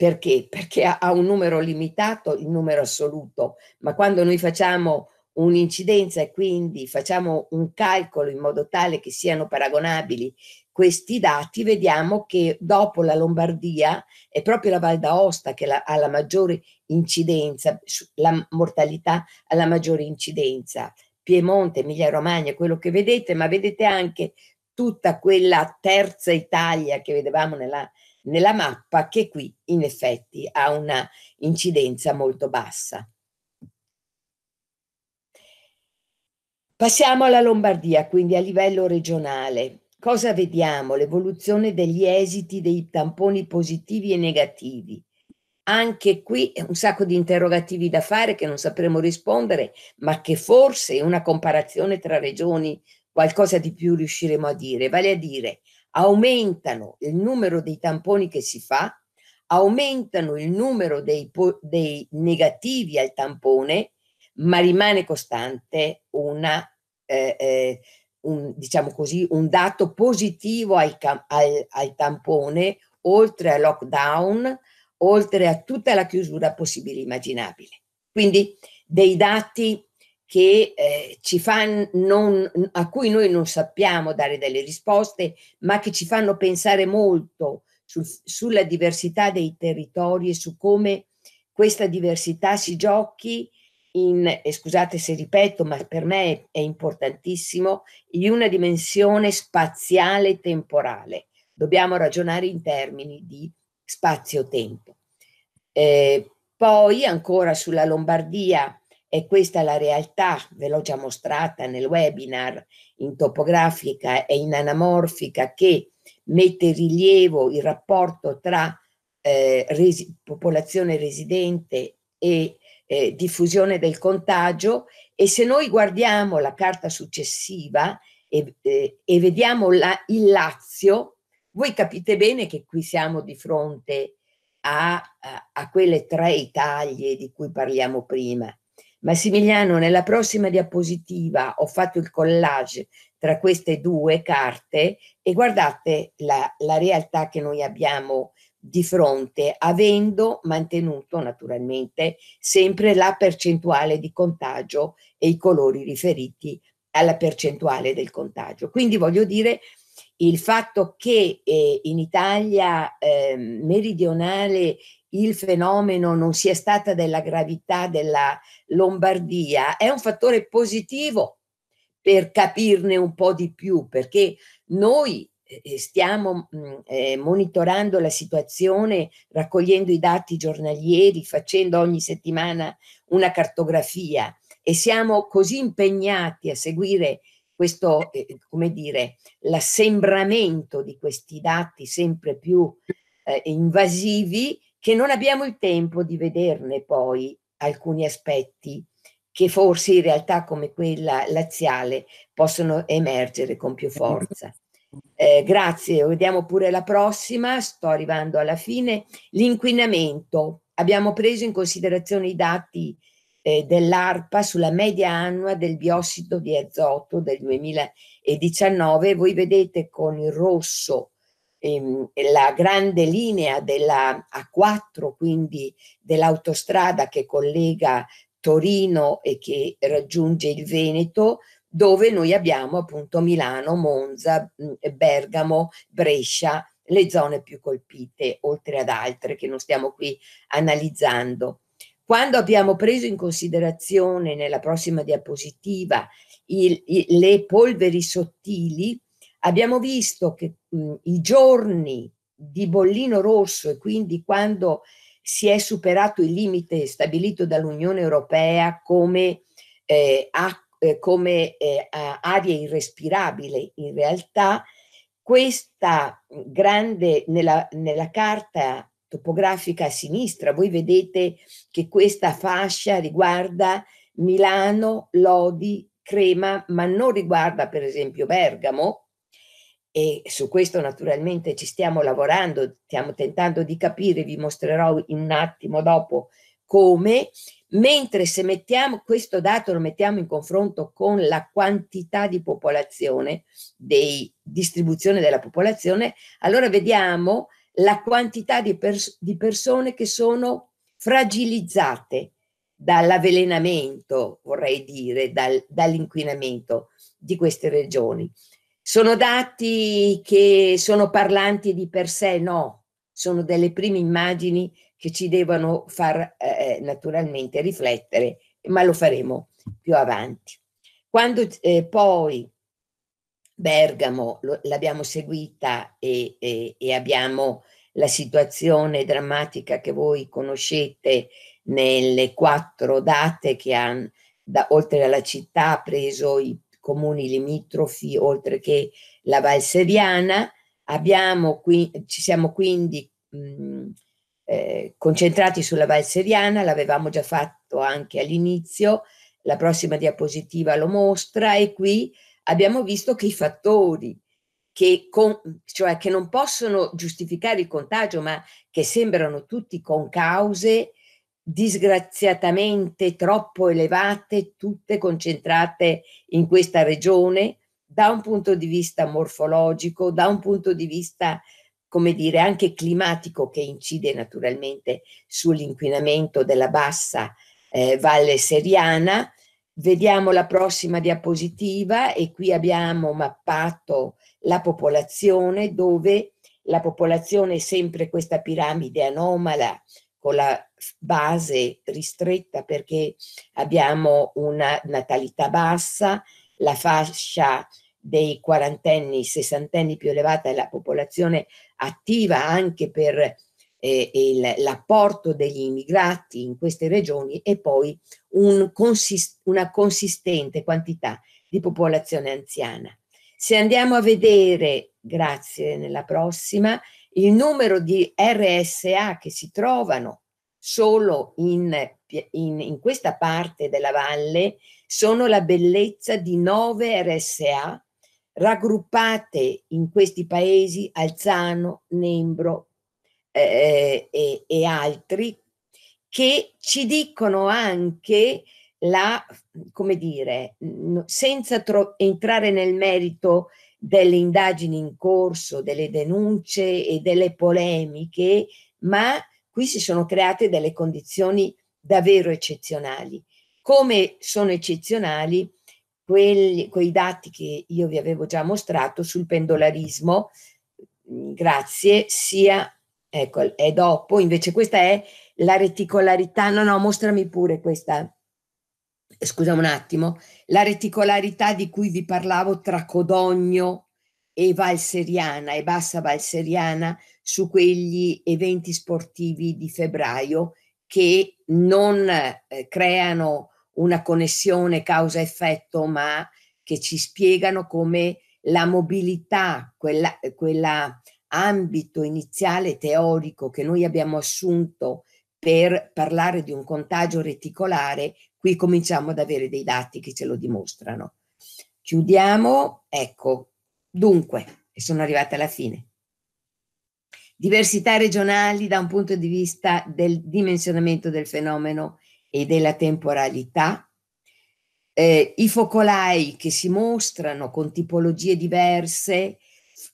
perché? Perché ha, un numero limitato, il numero assoluto, ma quando noi facciamo un'incidenza e quindi facciamo un calcolo in modo tale che siano paragonabili questi dati, vediamo che dopo la Lombardia è proprio la Val d'Aosta che ha la maggiore incidenza, la mortalità ha la maggiore incidenza. Piemonte, Emilia Romagna, quello che vedete, ma vedete anche tutta quella terza Italia che vedevamo nella nella mappa che qui in effetti ha una incidenza molto bassa. Passiamo alla Lombardia, quindi a livello regionale. Cosa vediamo? L'evoluzione degli esiti dei tamponi positivi e negativi. Anche qui un sacco di interrogativi da fare che non sapremo rispondere, ma che forse una comparazione tra regioni qualcosa di più riusciremo a dire, vale a dire aumentano il numero dei tamponi che si fa, aumentano il numero dei, dei negativi al tampone, ma rimane costante una, eh, eh, un, diciamo così, un dato positivo al, al, al tampone, oltre al lockdown, oltre a tutta la chiusura possibile e immaginabile. Quindi dei dati che eh, ci fanno, a cui noi non sappiamo dare delle risposte, ma che ci fanno pensare molto sul, sulla diversità dei territori e su come questa diversità si giochi in, eh, scusate se ripeto, ma per me è importantissimo, in una dimensione spaziale e temporale. Dobbiamo ragionare in termini di spazio-tempo. Eh, poi ancora sulla Lombardia è questa la realtà, ve l'ho già mostrata nel webinar, in topografica e in anamorfica, che mette in rilievo il rapporto tra eh, resi popolazione residente e eh, diffusione del contagio e se noi guardiamo la carta successiva e, eh, e vediamo la, il Lazio, voi capite bene che qui siamo di fronte a, a, a quelle tre Italie di cui parliamo prima. Massimiliano, nella prossima diapositiva ho fatto il collage tra queste due carte e guardate la, la realtà che noi abbiamo di fronte, avendo mantenuto naturalmente sempre la percentuale di contagio e i colori riferiti alla percentuale del contagio. Quindi voglio dire il fatto che eh, in Italia eh, meridionale il fenomeno non sia stata della gravità della Lombardia è un fattore positivo per capirne un po' di più, perché noi eh, stiamo mm, eh, monitorando la situazione, raccogliendo i dati giornalieri, facendo ogni settimana una cartografia e siamo così impegnati a seguire questo, eh, come dire, l'assembramento di questi dati sempre più invasivi che non abbiamo il tempo di vederne poi alcuni aspetti che forse in realtà come quella laziale possono emergere con più forza. Eh, eh grazie, vediamo pure la prossima, sto arrivando alla fine. L'inquinamento. Abbiamo preso in considerazione i dati eh, dell'ARPA sulla media annua del biossido di azoto del 2019. Voi vedete con il rosso Ehm, la grande linea della A4, quindi dell'autostrada che collega Torino e che raggiunge il Veneto, dove noi abbiamo appunto Milano, Monza, mm, Bergamo, Brescia, le zone più colpite, oltre ad altre che non stiamo qui analizzando. Quando abbiamo preso in considerazione nella prossima diapositiva il, il, le polveri sottili, Abbiamo visto che mh, i giorni di bollino rosso e quindi quando si è superato il limite stabilito dall'Unione Europea come, eh, a, eh, come eh, aria irrespirabile, in realtà questa grande, nella, nella carta topografica a sinistra, voi vedete che questa fascia riguarda Milano, Lodi, Crema, ma non riguarda per esempio Bergamo, e su questo naturalmente ci stiamo lavorando, stiamo tentando di capire, vi mostrerò in un attimo dopo come, mentre se mettiamo questo dato lo mettiamo in confronto con la quantità di popolazione, di distribuzione della popolazione, allora vediamo la quantità di, pers di persone che sono fragilizzate dall'avvelenamento, vorrei dire, dal, dall'inquinamento di queste regioni. Sono dati che sono parlanti di per sé? No, sono delle prime immagini che ci devono far eh, naturalmente riflettere, ma lo faremo più avanti. Quando eh, poi Bergamo lo, l'abbiamo seguita e, e, e abbiamo la situazione drammatica che voi conoscete nelle quattro date che hanno, da, oltre alla città, preso i comuni limitrofi, oltre che la Valseriana. Abbiamo qui, ci siamo quindi mh, mm, eh, concentrati sulla Valseriana, l'avevamo già fatto anche all'inizio, la prossima diapositiva lo mostra e qui abbiamo visto che i fattori che, con, cioè che non possono giustificare il contagio ma che sembrano tutti con cause disgraziatamente troppo elevate, tutte concentrate in questa regione, da un punto di vista morfologico, da un punto di vista, come dire, anche climatico, che incide naturalmente sull'inquinamento della bassa eh, valle seriana. Vediamo la prossima diapositiva e qui abbiamo mappato la popolazione dove la popolazione è sempre questa piramide anomala con la base ristretta perché abbiamo una natalità bassa, la fascia dei quarantenni, sessantenni più elevata è la popolazione attiva anche per eh, l'apporto degli immigrati in queste regioni e poi un consist- una consistente quantità di popolazione anziana. Se andiamo a vedere, grazie, nella prossima, il numero di RSA che si trovano solo in, in, in questa parte della valle sono la bellezza di nove RSA raggruppate in questi paesi Alzano, Nembro eh, eh, e, e, altri che ci dicono anche la, come dire, senza entrare nel merito delle indagini in corso, delle denunce e delle polemiche, ma qui si sono create delle condizioni davvero eccezionali. Come sono eccezionali quelli, quei dati che io vi avevo già mostrato sul pendolarismo, grazie, sia, ecco, è dopo, invece questa è la reticolarità, no, no, mostrami pure questa, scusa un attimo, la reticolarità di cui vi parlavo tra Codogno e valseriana e bassa valseriana su quegli eventi sportivi di febbraio che non eh, creano una connessione causa-effetto, ma che ci spiegano come la mobilità, quella, quella ambito iniziale teorico che noi abbiamo assunto per parlare di un contagio reticolare, qui cominciamo ad avere dei dati che ce lo dimostrano. Chiudiamo, ecco, Dunque, e sono arrivata alla fine, diversità regionali da un punto di vista del dimensionamento del fenomeno e della temporalità, eh, i focolai che si mostrano con tipologie diverse,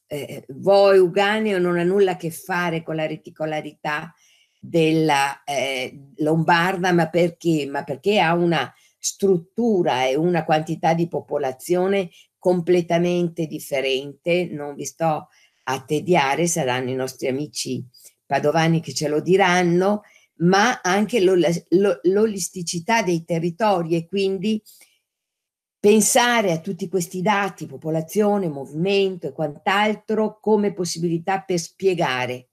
eh, voi uganeo non ha nulla a che fare con la reticolarità della eh, lombarda, ma perché? Ma perché ha una struttura e una quantità di popolazione completamente differente, non vi sto a tediare, saranno i nostri amici padovani che ce lo diranno, ma anche l'olisticità dei territori e quindi pensare a tutti questi dati, popolazione, movimento e quant'altro, come possibilità per spiegare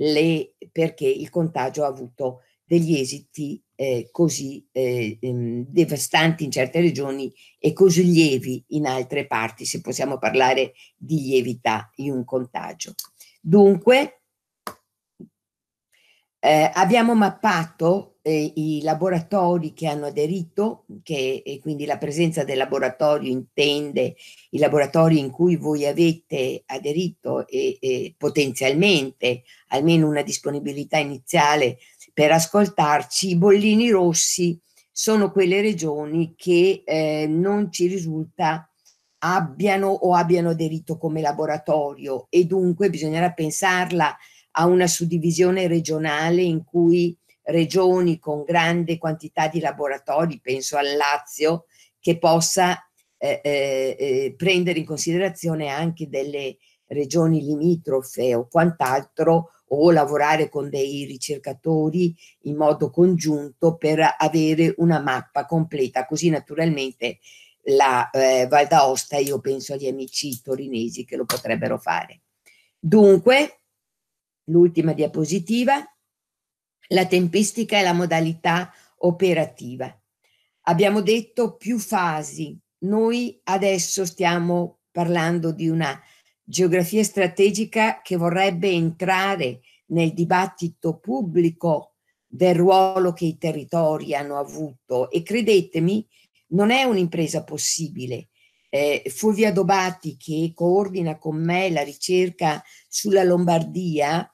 le, perché il contagio ha avuto degli esiti eh, così eh, ehm, devastanti in certe regioni e così lievi in altre parti, se possiamo parlare di lievità in un contagio. Dunque, eh, abbiamo mappato eh, i laboratori che hanno aderito, che e quindi la presenza del laboratorio intende i laboratori in cui voi avete aderito e, e potenzialmente almeno una disponibilità iniziale per ascoltarci, i bollini rossi sono quelle regioni che eh, non ci risulta abbiano o abbiano aderito come laboratorio e dunque bisognerà pensarla a una suddivisione regionale in cui regioni con grande quantità di laboratori, penso al Lazio, che possa eh, eh, eh prendere in considerazione anche delle regioni limitrofe o quant'altro o lavorare con dei ricercatori in modo congiunto per avere una mappa completa, così naturalmente la eh, Val d'Aosta, io penso agli amici torinesi che lo potrebbero fare. Dunque, l'ultima diapositiva, la tempistica e la modalità operativa. Abbiamo detto più fasi, noi adesso stiamo parlando di una geografia strategica che vorrebbe entrare nel dibattito pubblico del ruolo che i territori hanno avuto e credetemi, non è un'impresa possibile. Eh, Fulvia Dobati, che coordina con me la ricerca sulla Lombardia,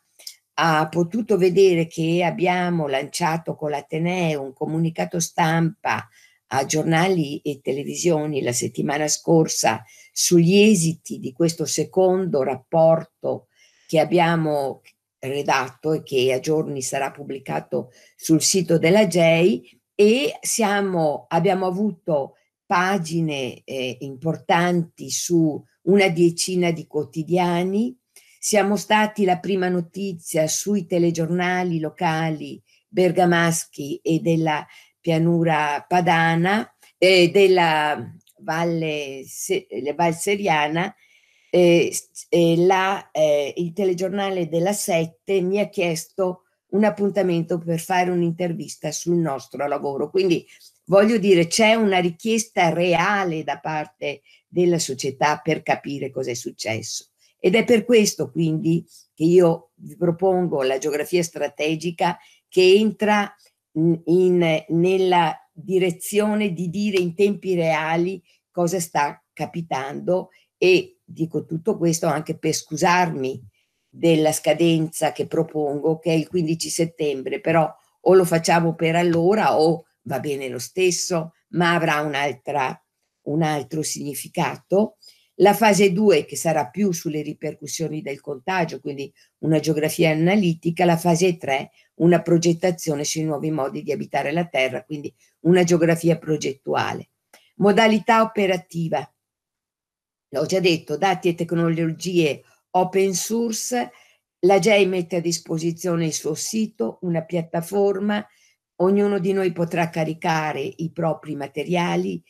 ha potuto vedere che abbiamo lanciato con l'Ateneo un comunicato stampa a giornali e televisioni la settimana scorsa sugli esiti di questo secondo rapporto che abbiamo redatto e che a giorni sarà pubblicato sul sito della GEI e siamo, abbiamo avuto pagine eh, importanti su una diecina di quotidiani, siamo stati la prima notizia sui telegiornali locali bergamaschi e della pianura padana, eh, della valle se, Val Seriana, eh, la, il telegiornale della Sette mi ha chiesto un appuntamento per fare un'intervista sul nostro lavoro. Quindi voglio dire, c'è una richiesta reale da parte della società per capire cosa è successo. Ed è per questo quindi che io vi propongo la geografia strategica che entra in, nella direzione di dire in tempi reali cosa sta capitando e dico tutto questo anche per scusarmi della scadenza che propongo che è il 15 settembre, però o lo facciamo per allora o va bene lo stesso, ma avrà un, un altro significato la fase 2, che sarà più sulle ripercussioni del contagio, quindi una geografia analitica, la fase 3, una progettazione sui nuovi modi di abitare la Terra, quindi una geografia progettuale. Modalità operativa. L'ho già detto, dati e tecnologie open source, la GEI mette a disposizione il suo sito, una piattaforma, ognuno di noi potrà caricare i propri materiali,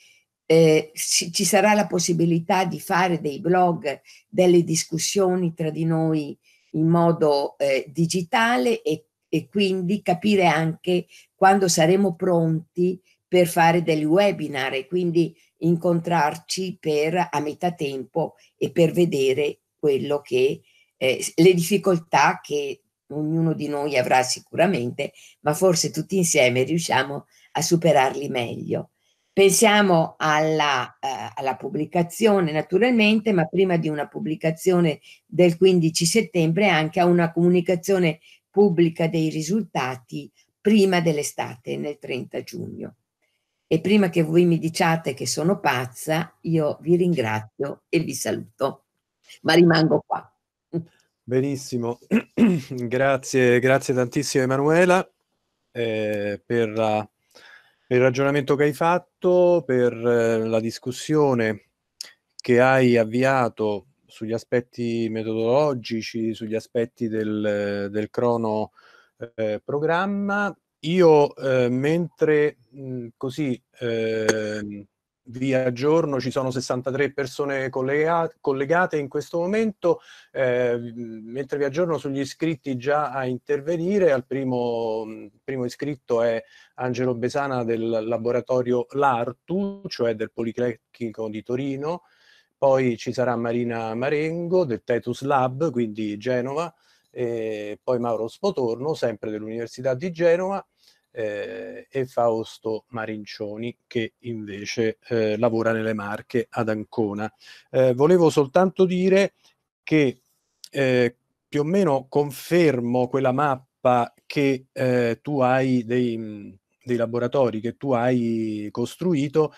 eh, ci sarà la possibilità di fare dei blog, delle discussioni tra di noi in modo eh, digitale e, e quindi capire anche quando saremo pronti per fare degli webinar e quindi incontrarci per, a metà tempo e per vedere quello che eh, le difficoltà che ognuno di noi avrà sicuramente, ma forse tutti insieme riusciamo a superarli meglio. Pensiamo alla, eh, alla, pubblicazione naturalmente, ma prima di una pubblicazione del 15 settembre anche a una comunicazione pubblica dei risultati prima dell'estate, nel 30 giugno. E prima che voi mi diciate che sono pazza, io vi ringrazio e vi saluto, ma rimango qua. Benissimo, grazie, grazie tantissimo Emanuela eh, per la per il ragionamento che hai fatto, per eh, la discussione che hai avviato sugli aspetti metodologici, sugli aspetti del, del crono eh, programma. Io eh, mentre mh, mm, così eh, via giorno ci sono 63 persone collegate in questo momento, eh, mentre vi aggiorno sugli iscritti già a intervenire, al primo, primo iscritto è Angelo Besana del laboratorio LARTU, cioè del Politecnico di Torino, poi ci sarà Marina Marengo del Tetus Lab, quindi Genova, e poi Mauro Spotorno, sempre dell'Università di Genova, eh, e Fausto Marincioni che invece eh, lavora nelle Marche ad Ancona. Eh, volevo soltanto dire che eh, più o meno confermo quella mappa che eh, tu hai dei, dei, laboratori che tu hai costruito.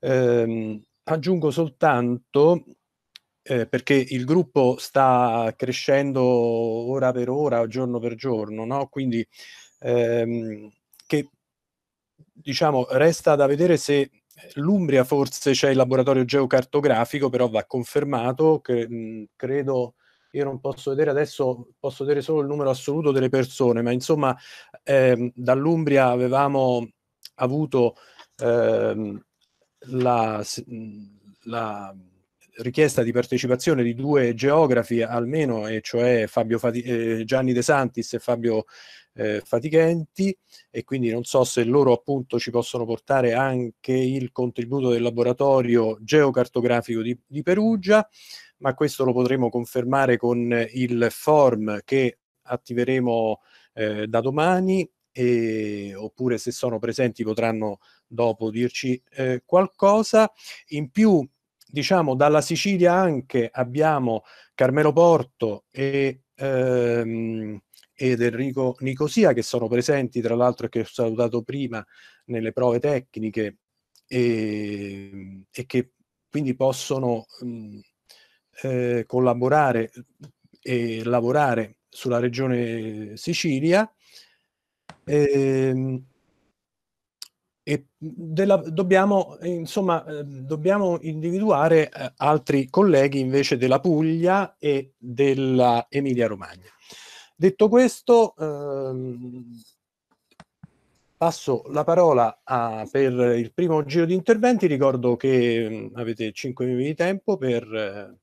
Ehm, aggiungo soltanto eh, perché il gruppo sta crescendo ora per ora, giorno per giorno, no? quindi ehm, diciamo, resta da vedere se eh, l'Umbria forse c'è il laboratorio geocartografico, però va confermato, che, mh, mm, credo io non posso vedere adesso, posso vedere solo il numero assoluto delle persone, ma insomma ehm, dall'Umbria avevamo avuto ehm, la, mm, la, richiesta di partecipazione di due geografi almeno, e cioè Fati- eh, Gianni De Santis e Fabio eh, fatigenti e quindi non so se loro appunto ci possono portare anche il contributo del laboratorio geocartografico di, di Perugia, ma questo lo potremo confermare con il form che attiveremo eh, da domani e, oppure se sono presenti potranno dopo dirci eh, qualcosa. In più, diciamo, dalla Sicilia anche abbiamo Carmelo Porto e ehm, ed Enrico Nicosia che sono presenti tra l'altro e che ho salutato prima nelle prove tecniche e, ehm, e che quindi possono mh, mm, eh, collaborare eh, e lavorare sulla regione Sicilia. E, ehm, e della, dobbiamo, eh, insomma, ehm, dobbiamo individuare eh, altri colleghi invece della Puglia e della Emilia Romagna. Detto questo, ehm, passo la parola a, per il primo giro di interventi. Ricordo che mh, mm, avete 5 minuti di tempo per,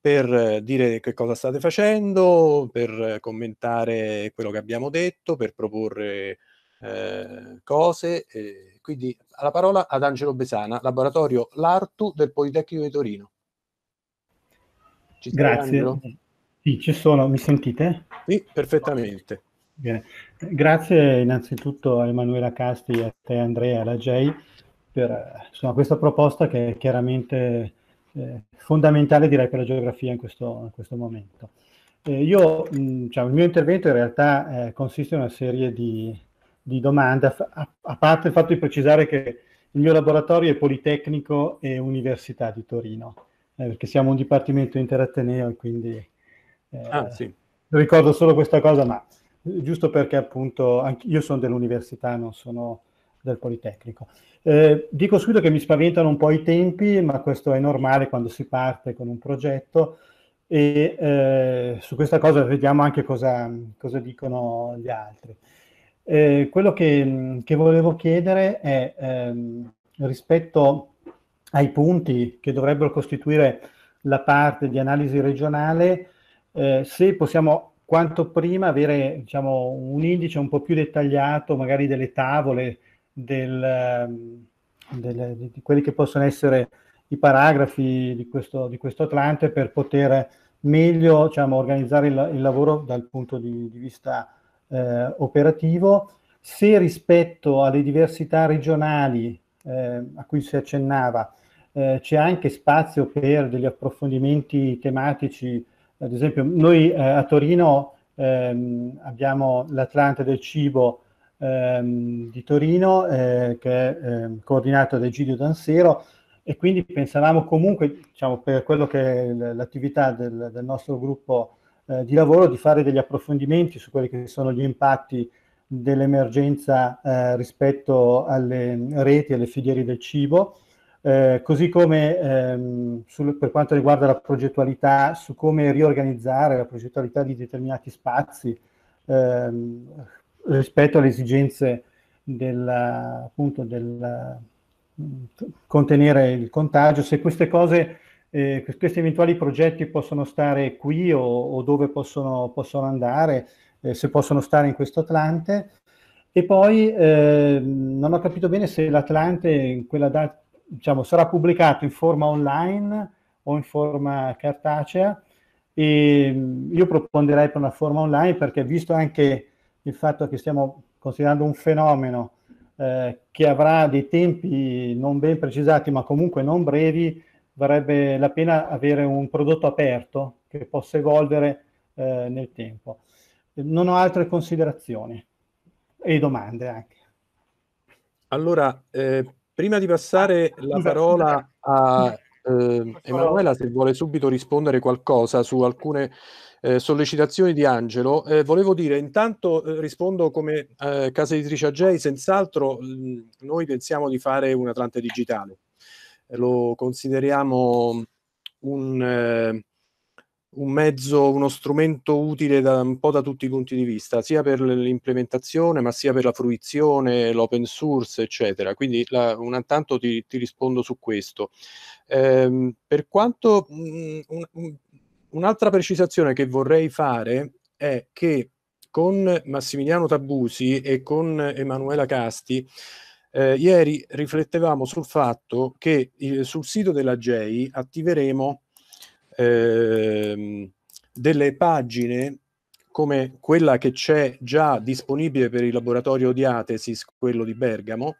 per, dire che cosa state facendo, per commentare quello che abbiamo detto, per proporre eh, cose. Eh, quindi la parola ad Angelo Besana, laboratorio L'Artu del Politecnico di Torino. Grazie. Angelo? Sì, ci sono, mi sentite? Sì, perfettamente. Bene. Grazie innanzitutto a Emanuela Casti, a te Andrea, alla Jay per insomma, questa proposta che è chiaramente eh, fondamentale direi per la geografia in questo, in questo momento. Eh, io, mh, cioè, il mio intervento in realtà eh, consiste in una serie di, di domande, a, a, parte il fatto di precisare che il mio laboratorio è Politecnico e Università di Torino, eh, perché siamo un dipartimento interatteneo e quindi Ah, eh, sì. Ricordo solo questa cosa, ma giusto perché appunto io sono dell'università, non sono del Politecnico. Eh, dico subito che mi spaventano un po' i tempi, ma questo è normale quando si parte con un progetto e eh, su questa cosa vediamo anche cosa, cosa dicono gli altri. Eh, quello che, che, volevo chiedere è ehm, rispetto ai punti che dovrebbero costituire la parte di analisi regionale, eh, se possiamo quanto prima avere diciamo, un indice un po' più dettagliato, magari delle tavole, del, ehm, delle, di quelli che possono essere i paragrafi di questo, di questo Atlante per poter meglio diciamo, organizzare il, il, lavoro dal punto di, di vista eh, operativo. Se rispetto alle diversità regionali eh, a cui si accennava, eh, c'è anche spazio per degli approfondimenti tematici ad esempio, noi eh, a Torino ehm, abbiamo l'Atlante del Cibo ehm, di Torino, eh, che è ehm, coordinato da Egidio Dansero, e quindi pensavamo comunque, diciamo, per quello che è l'attività del, del nostro gruppo eh, di lavoro, di fare degli approfondimenti su quelli che sono gli impatti dell'emergenza eh, rispetto alle mm, reti, alle filiere del cibo, eh, così come ehm, sul, per quanto riguarda la progettualità, su come riorganizzare la progettualità di determinati spazi ehm, rispetto alle esigenze del, appunto, del contenere il contagio, se queste cose, eh, questi eventuali progetti possono stare qui o, o dove possono, possono andare, eh, se possono stare in questo Atlante. E poi eh, non ho capito bene se l'Atlante, in quella data diciamo, sarà pubblicato in forma online o in forma cartacea. E io proponderei per una forma online perché visto anche il fatto che stiamo considerando un fenomeno eh, che avrà dei tempi non ben precisati ma comunque non brevi, varrebbe la pena avere un prodotto aperto che possa evolvere eh, nel tempo. Non ho altre considerazioni e domande anche. Allora, eh, Prima di passare ah, eh, eh, la parola a eh, Emanuela, se vuole subito rispondere qualcosa su alcune eh, sollecitazioni di Angelo, eh, volevo dire intanto eh, rispondo come casa editrice AJ, senz'altro mh, mm, noi pensiamo di fare un Atlante digitale, lo consideriamo un un mezzo, uno strumento utile da, un po' da tutti i punti di vista, sia per l'implementazione, ma sia per la fruizione, l'open source, eccetera. Quindi la, un tanto ti, ti, rispondo su questo. Eh, per quanto mh, mm, un, un'altra precisazione che vorrei fare è che con Massimiliano Tabusi e con Emanuela Casti eh, ieri riflettevamo sul fatto che eh, sul sito della JEI attiveremo Ehm, delle pagine come quella che c'è già disponibile per il laboratorio di Atesis, quello di Bergamo,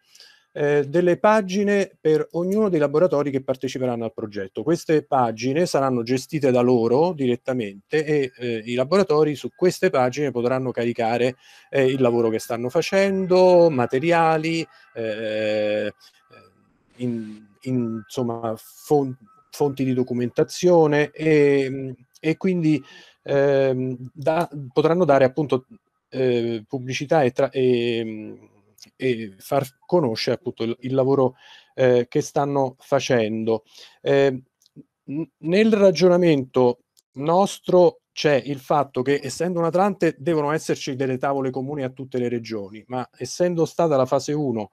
eh, delle pagine per ognuno dei laboratori che parteciperanno al progetto. Queste pagine saranno gestite da loro direttamente e eh, i laboratori su queste pagine potranno caricare eh, il lavoro che stanno facendo, materiali, in, eh, eh, in, insomma, fonti fonti di documentazione e, e quindi eh, da, potranno dare appunto eh, pubblicità e, tra, e, e, far conoscere appunto il, il lavoro eh, che stanno facendo. Ehm, nel ragionamento nostro c'è il fatto che essendo un Atlante devono esserci delle tavole comuni a tutte le regioni, ma essendo stata la fase 1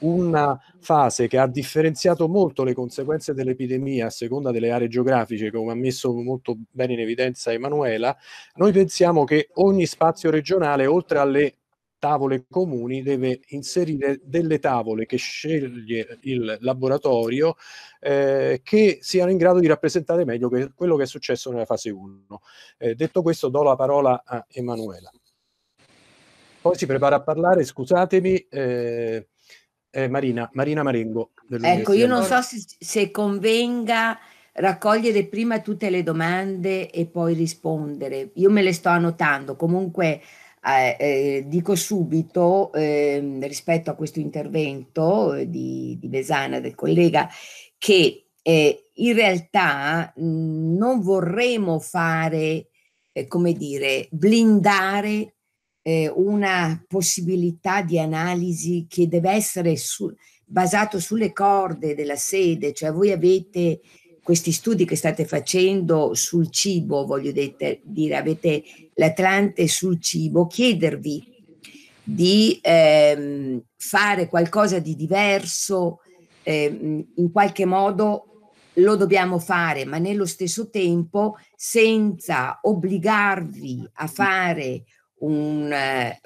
una fase che ha differenziato molto le conseguenze dell'epidemia a seconda delle aree geografiche, come ha messo molto bene in evidenza Emanuela, noi pensiamo che ogni spazio regionale, oltre alle tavole comuni deve inserire delle tavole che sceglie il laboratorio eh, che siano in grado di rappresentare meglio che quello che è successo nella fase 1. Eh, detto questo do la parola a Emanuela. Poi si prepara a parlare, scusatemi, eh, eh, Marina, Marina, Marengo. Ecco, io non so se, se, convenga raccogliere prima tutte le domande e poi rispondere. Io me le sto annotando, comunque eh, eh, dico subito ehm, rispetto a questo intervento eh, di, di Besana, del collega, che eh, in realtà mh, non vorremmo fare, eh, come dire, blindare eh, una possibilità di analisi che deve essere su, basato sulle corde della sede, cioè voi avete questi studi che state facendo sul cibo, voglio dite, dire, avete l'Atlante sul cibo, chiedervi di ehm, fare qualcosa di diverso, ehm, in qualche modo lo dobbiamo fare, ma nello stesso tempo senza obbligarvi a fare un, eh,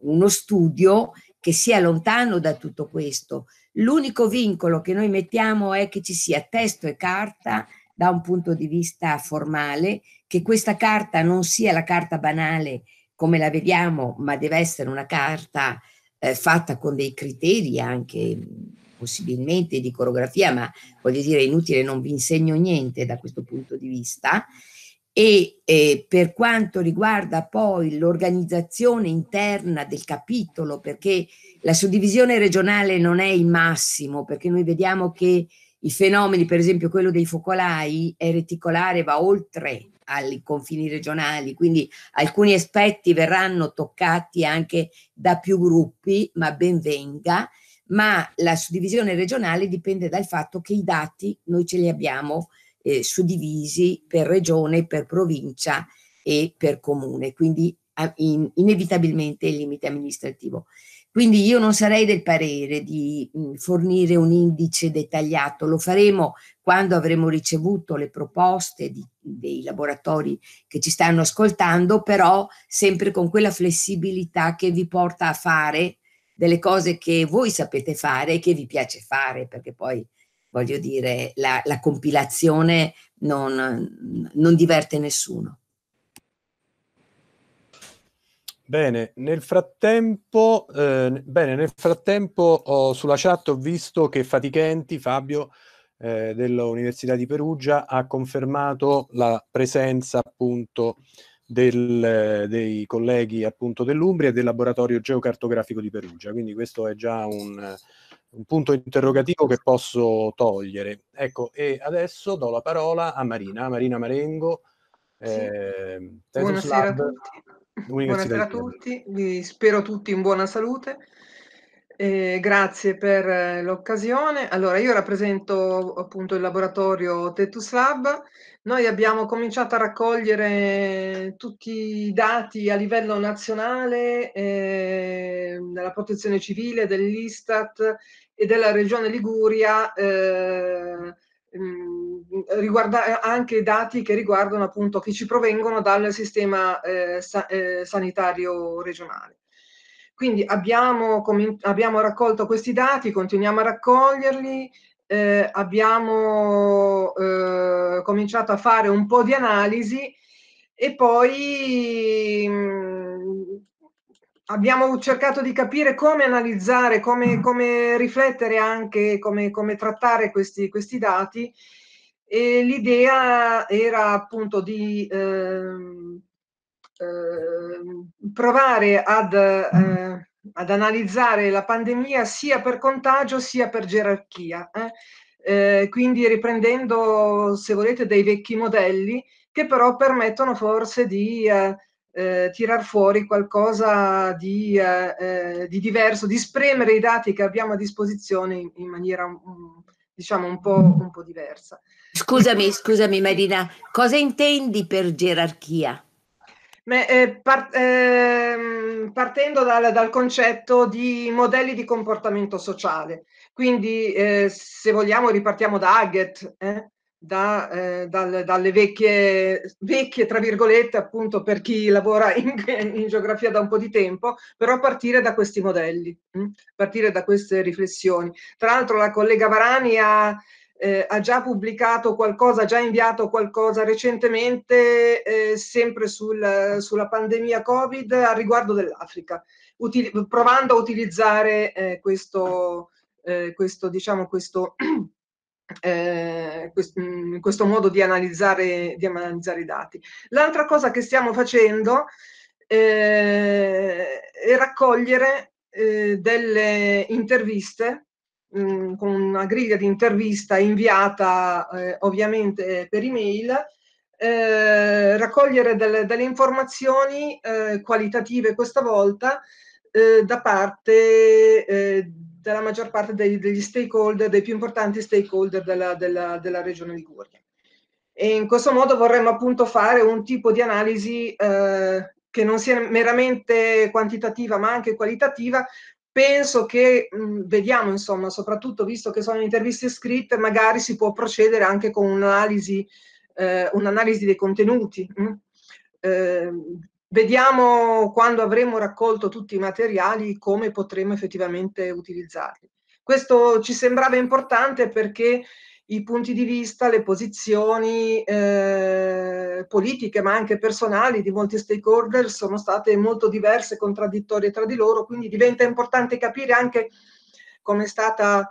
uno studio che sia lontano da tutto questo. L'unico vincolo che noi mettiamo è che ci sia testo e carta da un punto di vista formale, che questa carta non sia la carta banale come la vediamo, ma deve essere una carta eh, fatta con dei criteri anche possibilmente di coreografia, ma voglio dire, è inutile, non vi insegno niente da questo punto di vista. E eh, per quanto riguarda poi l'organizzazione interna del capitolo, perché la suddivisione regionale non è il massimo, perché noi vediamo che i fenomeni, per esempio quello dei focolai, è reticolare, va oltre ai confini regionali, quindi alcuni aspetti verranno toccati anche da più gruppi, ma ben venga, ma la suddivisione regionale dipende dal fatto che i dati noi ce li abbiamo eh, suddivisi per regione, per provincia e per comune, quindi in, inevitabilmente il limite amministrativo. Quindi io non sarei del parere di mh, mm, fornire un indice dettagliato, lo faremo quando avremo ricevuto le proposte di, dei laboratori che ci stanno ascoltando, però sempre con quella flessibilità che vi porta a fare delle cose che voi sapete fare e che vi piace fare, perché poi voglio dire, la, la compilazione non, non diverte nessuno. Bene, nel frattempo, eh, bene, nel frattempo ho, sulla chat ho visto che Fatichenti, Fabio, eh, dell'Università di Perugia, ha confermato la presenza appunto del, dei colleghi appunto dell'Umbria e del laboratorio geocartografico di Perugia, quindi questo è già un, un punto interrogativo che posso togliere. Ecco, e adesso do la parola a Marina, Marina Marengo. Sì. Ehm, Buonasera Lab, a tutti. Buonasera a tutti, vi spero tutti in buona salute. Eh, grazie per eh, l'occasione. Allora, io rappresento appunto il laboratorio Tetus Lab. Noi abbiamo cominciato a raccogliere tutti i dati a livello nazionale eh, della protezione civile, dell'Istat, e della regione Liguria eh, mm, riguarda eh, anche dati che riguardano appunto che ci provengono dal sistema eh, sa eh, sanitario regionale. Quindi abbiamo, abbiamo, raccolto questi dati, continuiamo a raccoglierli, eh, abbiamo eh, cominciato a fare un po' di analisi e poi mh, mm, abbiamo cercato di capire come analizzare, come, mm. come riflettere anche, come, come trattare questi, questi, dati e l'idea era appunto di eh, eh, provare ad, eh, ad, analizzare la pandemia sia per contagio sia per gerarchia. Eh. Eh, quindi riprendendo, se volete, dei vecchi modelli che però permettono forse di eh, eh, tirar fuori qualcosa di, eh, eh, di, diverso, di spremere i dati che abbiamo a disposizione in, in maniera mm, diciamo un po', un po' diversa. Scusami, scusami Marina, cosa intendi per gerarchia? Beh, eh, part, ehm, partendo dal, dal, concetto di modelli di comportamento sociale, quindi eh, se vogliamo ripartiamo da Haggett, eh? da, eh, dal, dalle vecchie, vecchie, tra virgolette, appunto per chi lavora in, in, geografia da un po' di tempo, però partire da questi modelli, mh? Mm? partire da queste riflessioni. Tra l'altro la collega Varani ha, eh, ha già pubblicato qualcosa, ha già inviato qualcosa recentemente, eh, sempre sul, sulla pandemia Covid, a riguardo dell'Africa, provando a utilizzare eh, questo, eh, questo, diciamo, questo Eh, mm, questo, modo di analizzare, di analizzare i dati. L'altra cosa che stiamo facendo eh, è raccogliere eh, delle interviste mm, con una griglia di intervista inviata eh, ovviamente per email eh, raccogliere delle, delle informazioni qualitative questa volta da parte eh, della maggior parte dei, degli stakeholder, dei più importanti stakeholder della, della, della regione Liguria. E in questo modo vorremmo appunto fare un tipo di analisi eh, che non sia meramente quantitativa ma anche qualitativa. Penso che mh, mm, vediamo, insomma, soprattutto visto che sono interviste scritte, magari si può procedere anche con un'analisi, eh, un dei contenuti. Eh, Vediamo quando avremo raccolto tutti i materiali come potremo effettivamente utilizzarli. Questo ci sembrava importante perché i punti di vista, le posizioni eh, politiche ma anche personali di molti stakeholder sono state molto diverse, e contraddittorie tra di loro, quindi diventa importante capire anche come è stata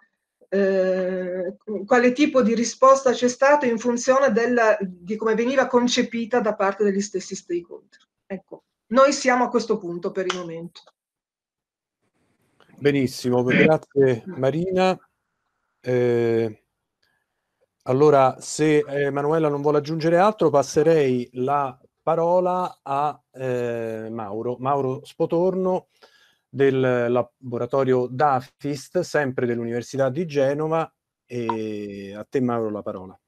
eh, quale tipo di risposta c'è stata in funzione del, di come veniva concepita da parte degli stessi stakeholder. Ecco, noi siamo a questo punto per il momento. Benissimo, grazie Marina. Eh, allora, se eh, Emanuela non vuole aggiungere altro, passerei la parola a eh, Mauro, Mauro Spotorno del laboratorio DAFIST, sempre dell'Università di Genova. E a te Mauro la parola.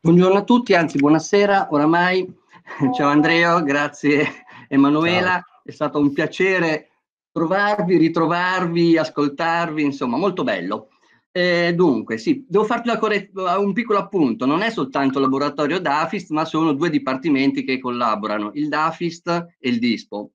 Buongiorno a tutti, anzi buonasera, oramai Ciao Andrea, grazie Emanuela, Ciao. è stato un piacere trovarvi, ritrovarvi, ascoltarvi, insomma, molto bello. Eh, dunque, sì, devo farti un piccolo appunto, non è soltanto il laboratorio DAFIST, ma sono due dipartimenti che collaborano, il DAFIST e il DISPO.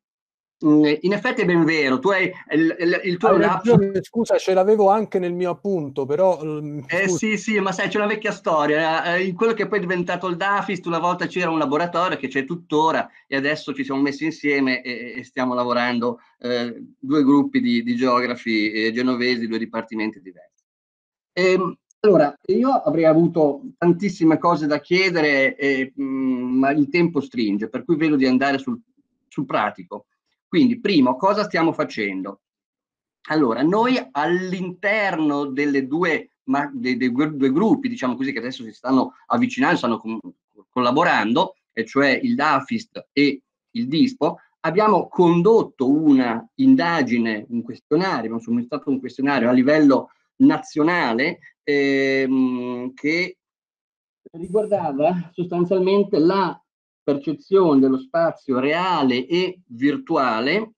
Mm, in effetti è ben vero, tu hai il, il, il tuo hai ragione, scusa, ce l'avevo anche nel mio appunto, però... Mm, eh, sì, sì, ma sai, c'è una vecchia storia, eh, in quello che poi è diventato il DAFIS, una volta c'era un laboratorio che c'è tuttora e adesso ci siamo messi insieme e, e stiamo lavorando eh, due gruppi di, di geografi eh, genovesi, due dipartimenti diversi. Ehm, allora, io avrei avuto tantissime cose da chiedere, mh, mm, ma il tempo stringe, per cui vedo di andare sul, sul pratico. Quindi, primo, cosa stiamo facendo? Allora, noi all'interno delle due, ma, dei, dei, due gruppi, diciamo così, che adesso si stanno avvicinando, stanno com- collaborando, e cioè il DAFIST e il DISPO, abbiamo condotto una indagine, un questionario, abbiamo stato un questionario a livello nazionale ehm, che riguardava sostanzialmente la percezione dello spazio reale e virtuale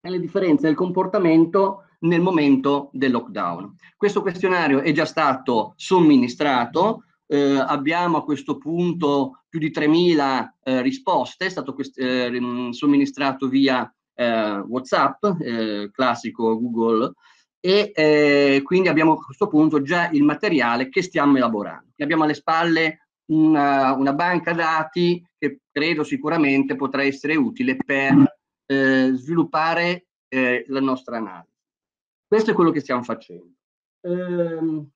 e le differenze del comportamento nel momento del lockdown. Questo questionario è già stato somministrato, eh, abbiamo a questo punto più di 3.000 eh, risposte, è stato eh, somministrato via eh, WhatsApp, eh, classico Google, e eh, quindi abbiamo a questo punto già il materiale che stiamo elaborando. abbiamo alle spalle una, una banca dati che credo sicuramente potrà essere utile per eh, sviluppare eh, la nostra analisi. Questo è quello che stiamo facendo. Ehm,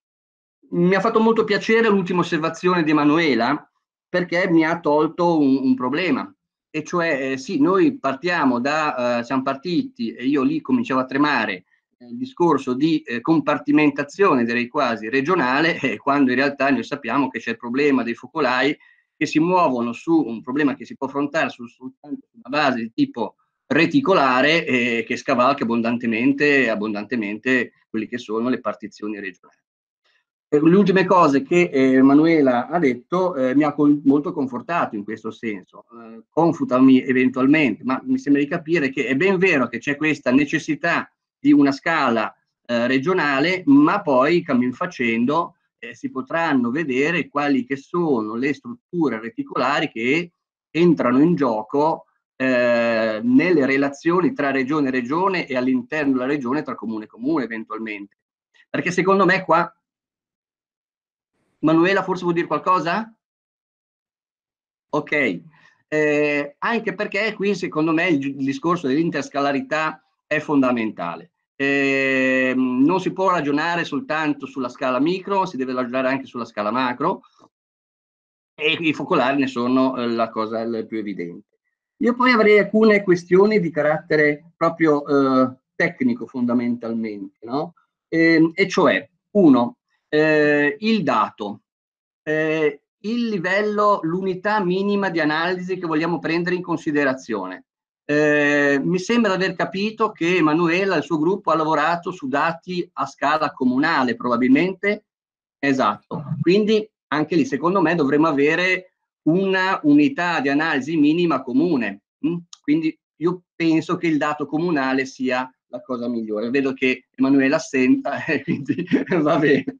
mi ha fatto molto piacere l'ultima osservazione di Emanuela perché mi ha tolto un, un problema. E cioè, eh, sì, noi partiamo da, eh, siamo partiti, e io lì cominciavo a tremare, il discorso di eh, compartimentazione, direi quasi regionale, eh, quando in realtà noi sappiamo che c'è il problema dei focolai che si muovono su un problema che si può affrontare su, su una base di tipo reticolare eh, che scavalca abbondantemente, abbondantemente quelle che sono le partizioni regionali. Eh, le ultime cose che eh, Manuela ha detto eh, mi ha con- molto confortato in questo senso, eh, confutami eventualmente, ma mi sembra di capire che è ben vero che c'è questa necessità di una scala eh, regionale, ma poi cammin facendo eh, si potranno vedere quali che sono le strutture reticolari che entrano in gioco eh, nelle relazioni tra regione e regione e all'interno della regione tra comune e comune eventualmente. Perché secondo me qua... Manuela forse vuol dire qualcosa? Ok, eh, anche perché qui secondo me il discorso dell'interscalarità è fondamentale. Eh, non si può ragionare soltanto sulla scala micro, si deve ragionare anche sulla scala macro e i focolari ne sono eh, la cosa più evidente. Io poi avrei alcune questioni di carattere proprio eh, tecnico fondamentalmente, no? Ehm, e cioè, uno, eh, il dato, eh, il livello, l'unità minima di analisi che vogliamo prendere in considerazione. Eh, mi sembra di aver capito che Emanuela e il suo gruppo ha lavorato su dati a scala comunale, probabilmente. Esatto. Quindi anche lì, secondo me, dovremmo avere una unità di analisi minima comune. Mm? Quindi io penso che il dato comunale sia la cosa migliore. Vedo che Emanuela senta, eh, quindi va bene.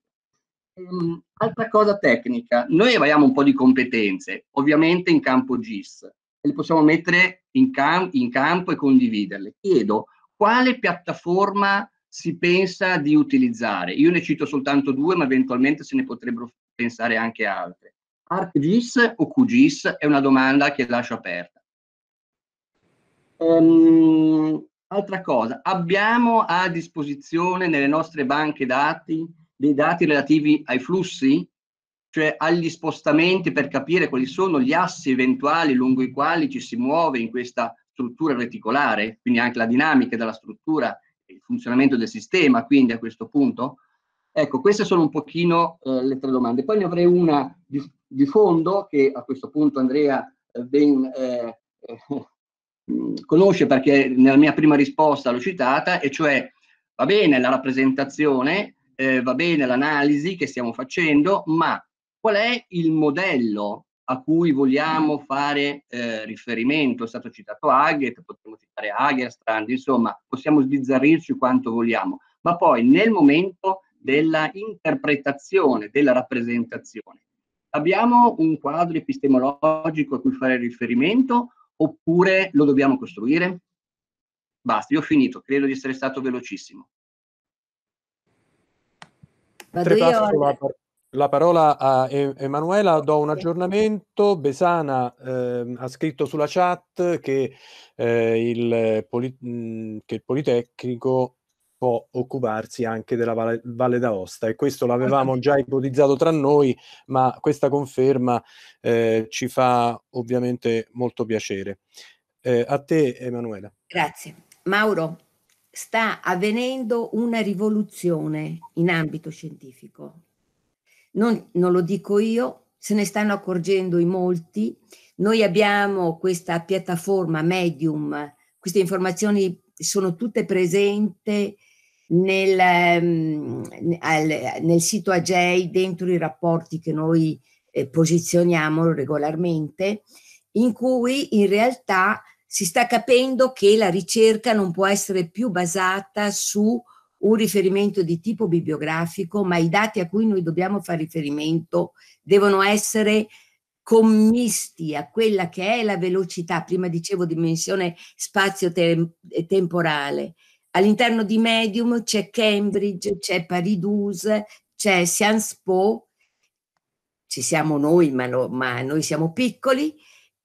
Ehm, altra cosa tecnica, noi abbiamo un po' di competenze, ovviamente in campo GIS li possiamo mettere in, cam- in campo e condividerle. Chiedo quale piattaforma si pensa di utilizzare. Io ne cito soltanto due, ma eventualmente se ne potrebbero pensare anche altre. ArcGIS o QGIS è una domanda che lascio aperta. Um, altra cosa, abbiamo a disposizione nelle nostre banche dati dei dati relativi ai flussi? cioè agli spostamenti per capire quali sono gli assi eventuali lungo i quali ci si muove in questa struttura reticolare, quindi anche la dinamica della struttura, il funzionamento del sistema, quindi a questo punto? Ecco, queste sono un pochino eh, le tre domande. Poi ne avrei una di, di fondo che a questo punto Andrea eh, ben eh, eh conosce perché nella mia prima risposta l'ho citata, e cioè va bene la rappresentazione, eh, va bene l'analisi che stiamo facendo, ma qual è il modello a cui vogliamo fare eh, riferimento. È stato citato Haggett, potremmo citare Hagerstrand, insomma, possiamo sbizzarrirci quanto vogliamo, ma poi nel momento della interpretazione, della rappresentazione, abbiamo un quadro epistemologico a cui fare riferimento oppure lo dobbiamo costruire? Basta, io ho finito, credo di essere stato velocissimo. Vado io la parola a Emanuela, do un aggiornamento. Besana eh, ha scritto sulla chat che, eh, il poli- mm, che, il Politecnico può occuparsi anche della Valle, Valle d'Aosta e questo l'avevamo già ipotizzato tra noi, ma questa conferma eh, ci fa ovviamente molto piacere. Eh, a te Emanuela. Grazie. Mauro, sta avvenendo una rivoluzione in ambito scientifico non, non lo dico io, se ne stanno accorgendo in molti. Noi abbiamo questa piattaforma Medium, queste informazioni sono tutte presenti nel, ehm, nel, sito AGEI dentro i rapporti che noi eh, posizioniamo regolarmente, in cui in realtà si sta capendo che la ricerca non può essere più basata su un riferimento di tipo bibliografico, ma i dati a cui noi dobbiamo fare riferimento devono essere commisti a quella che è la velocità, prima dicevo dimensione spazio-temporale. All'interno di Medium c'è Cambridge, c'è Paridus, c'è Sciences Po, ci siamo noi, ma, no, ma noi siamo piccoli,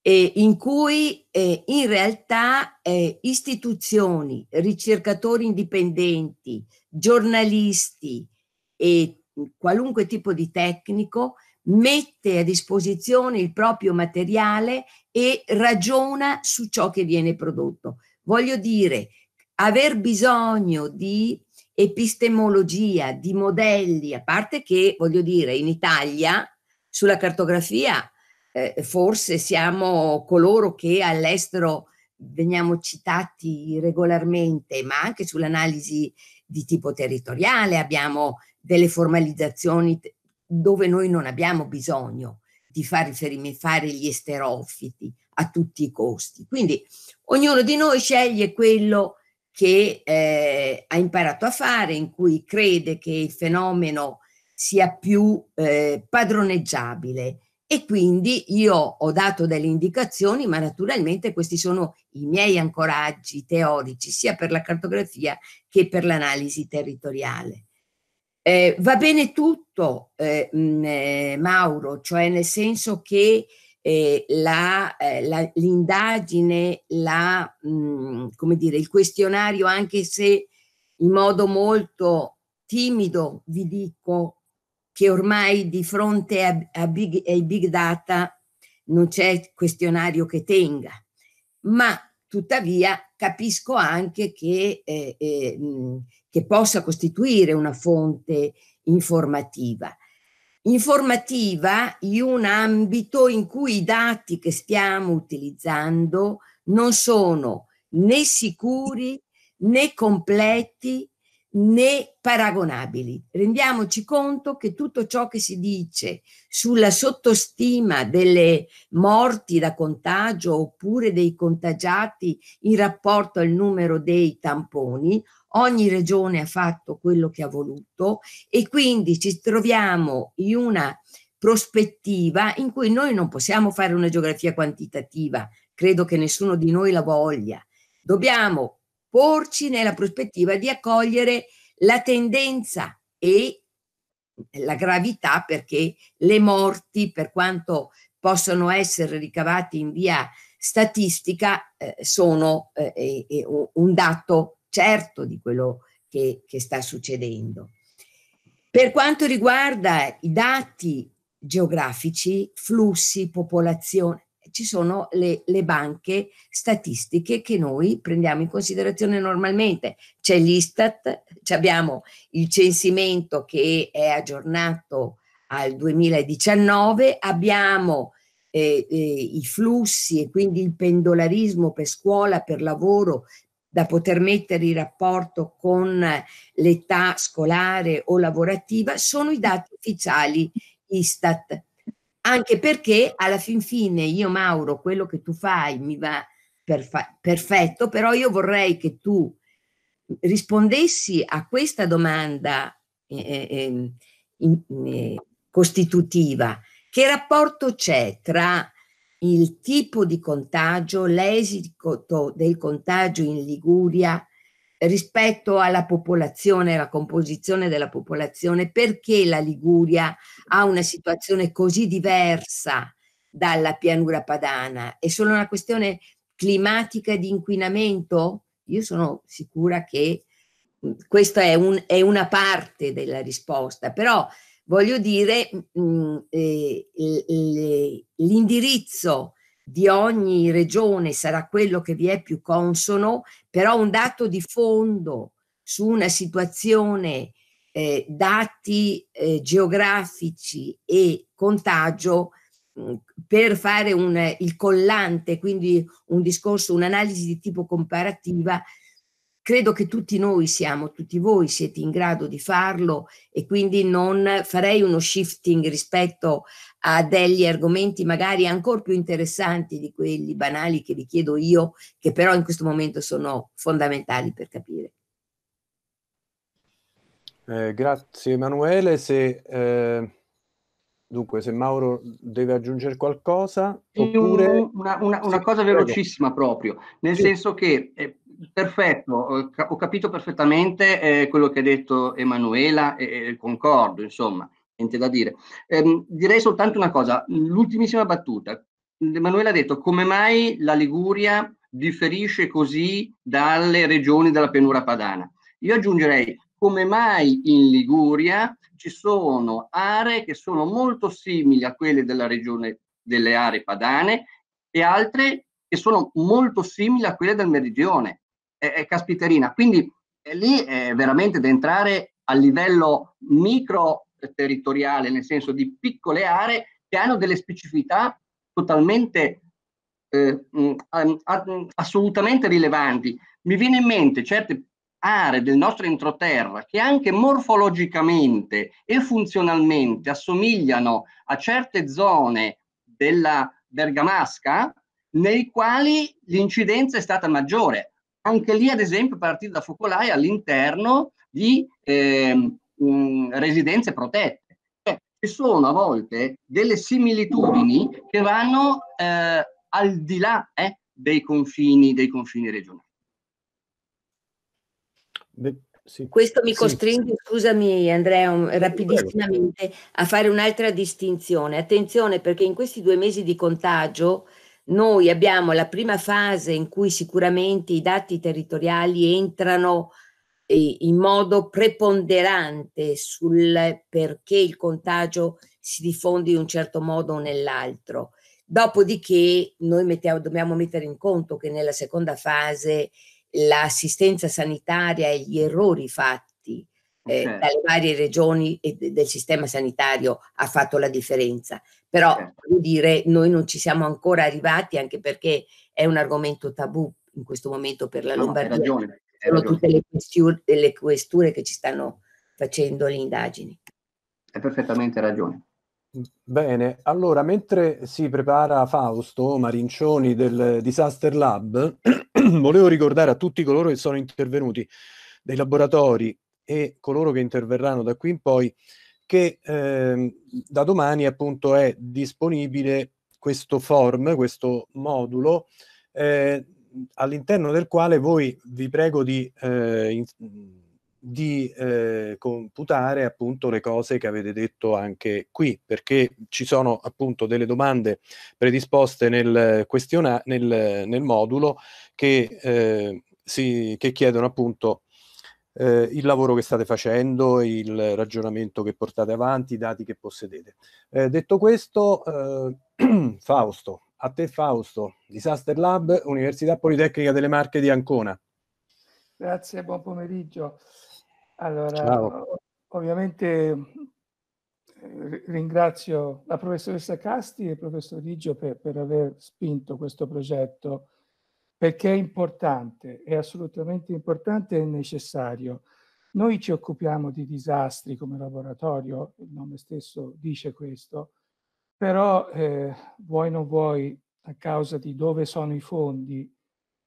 eh, in cui eh, in realtà eh, istituzioni, ricercatori indipendenti, giornalisti e qualunque tipo di tecnico mette a disposizione il proprio materiale e ragiona su ciò che viene prodotto. Voglio dire, aver bisogno di epistemologia, di modelli, a parte che, voglio dire, in Italia sulla cartografia eh, forse siamo coloro che all'estero veniamo citati regolarmente, ma anche sull'analisi di tipo territoriale abbiamo delle formalizzazioni dove noi non abbiamo bisogno di fare, fare gli esterofiti a tutti i costi. Quindi ognuno di noi sceglie quello che eh, ha imparato a fare, in cui crede che il fenomeno sia più eh, padroneggiabile e quindi io ho dato delle indicazioni, ma naturalmente questi sono i miei ancoraggi teorici, sia per la cartografia che per l'analisi territoriale. Eh, va bene tutto, eh, mh, mm, eh, Mauro, cioè nel senso che eh, la, eh, la, l'indagine, la, mh, mm, come dire, il questionario, anche se in modo molto timido, vi dico, che ormai di fronte a, a big, ai big data non c'è questionario che tenga, ma tuttavia capisco anche che, eh, eh, che possa costituire una fonte informativa. Informativa in un ambito in cui i dati che stiamo utilizzando non sono né sicuri né completi né paragonabili. Rendiamoci conto che tutto ciò che si dice sulla sottostima delle morti da contagio oppure dei contagiati in rapporto al numero dei tamponi, ogni regione ha fatto quello che ha voluto e quindi ci troviamo in una prospettiva in cui noi non possiamo fare una geografia quantitativa, credo che nessuno di noi la voglia. Dobbiamo porci nella prospettiva di accogliere la tendenza e la gravità perché le morti, per quanto possano essere ricavate in via statistica, eh, sono eh, eh, un dato certo di quello che, che sta succedendo. Per quanto riguarda i dati geografici, flussi, popolazione, ci sono le, le banche statistiche che noi prendiamo in considerazione normalmente. C'è l'Istat, abbiamo il censimento che è aggiornato al 2019, abbiamo eh, eh, i flussi e quindi il pendolarismo per scuola, per lavoro, da poter mettere in rapporto con l'età scolare o lavorativa, sono i dati ufficiali Istat anche perché alla fin fine io Mauro, quello che tu fai mi va perfa- perfetto, però io vorrei che tu rispondessi a questa domanda eh, eh, ehm, in, eh, costitutiva. Che rapporto c'è tra il tipo di contagio, l'esito del contagio in Liguria rispetto alla popolazione, alla composizione della popolazione, perché la Liguria ha una situazione così diversa dalla pianura padana? È solo una questione climatica di inquinamento? Io sono sicura che mm, questa è, un, è una parte della risposta, però voglio dire mh, mm, mm, eh, l'indirizzo di ogni regione sarà quello che vi è più consono, però un dato di fondo su una situazione, eh, dati eh, geografici e contagio mm, per fare un, il collante, quindi un discorso, un'analisi di tipo comparativa, credo che tutti noi siamo, tutti voi siete in grado di farlo e quindi non farei uno shifting rispetto a degli argomenti magari ancora più interessanti di quelli banali che vi chiedo io, che però in questo momento sono fondamentali per capire. Eh, grazie Emanuele. Se, eh, dunque, se Mauro deve aggiungere qualcosa. Oppure... Una, una, una sì, cosa velocissima proprio, nel sì. senso che eh, perfetto, ho capito perfettamente eh, quello che ha detto Emanuela e, e concordo, insomma da dire. Eh, direi soltanto una cosa, l'ultimissima battuta. Emanuele ha detto come mai la Liguria differisce così dalle regioni della pianura padana. Io aggiungerei come mai in Liguria ci sono aree che sono molto simili a quelle della regione delle aree padane e altre che sono molto simili a quelle del meridione. È, è caspiterina. Quindi è eh, lì è veramente da entrare a livello micro territoriale, nel senso di piccole aree che hanno delle specificità totalmente eh, assolutamente rilevanti. Mi viene in mente certe aree del nostro entroterra che anche morfologicamente e funzionalmente assomigliano a certe zone della Bergamasca nei quali l'incidenza è stata maggiore. Anche lì, ad esempio, partire da focolai all'interno di eh, mh, residenze protette. Cioè, ci sono a volte delle similitudini che vanno eh, al di là eh, dei, confini, dei confini regionali. Beh, sì. Questo mi costringe, sì. scusami Andrea, rapidissimamente a fare un'altra distinzione. Attenzione perché in questi due mesi di contagio noi abbiamo la prima fase in cui sicuramente i dati territoriali entrano in modo preponderante sul perché il contagio si diffonde in un certo modo o nell'altro. Dopodiché noi mettiamo, dobbiamo mettere in conto che nella seconda fase l'assistenza sanitaria e gli errori fatti eh, dalle varie regioni e del sistema sanitario ha fatto la differenza. Però okay. devo dire, noi non ci siamo ancora arrivati anche perché è un argomento tabù in questo momento per la ah, no, Lombardia sono tutte le questure, le questure che ci stanno facendo le indagini. Hai perfettamente ragione. Bene, allora mentre si prepara Fausto Marincioni del Disaster Lab, volevo ricordare a tutti coloro che sono intervenuti dei laboratori e coloro che interverranno da qui in poi che eh, da domani appunto è disponibile questo form, questo modulo eh, all'interno del quale voi vi prego di, eh, in, di eh, computare appunto le cose che avete detto anche qui, perché ci sono appunto delle domande predisposte nel, questiona- nel, nel modulo che, eh, si, che chiedono appunto eh, il lavoro che state facendo, il ragionamento che portate avanti, i dati che possedete. Eh, detto questo, eh, Fausto. A te Fausto, Disaster Lab, Università Politecnica delle Marche di Ancona. Grazie, buon pomeriggio. Allora, Ciao. ovviamente eh, ringrazio la professoressa Casti e il professor Riggio per, per, aver spinto questo progetto perché è importante, è assolutamente importante e necessario. Noi ci occupiamo di disastri come laboratorio, il nome stesso dice questo, però eh, vuoi non vuoi, a causa di dove sono i fondi,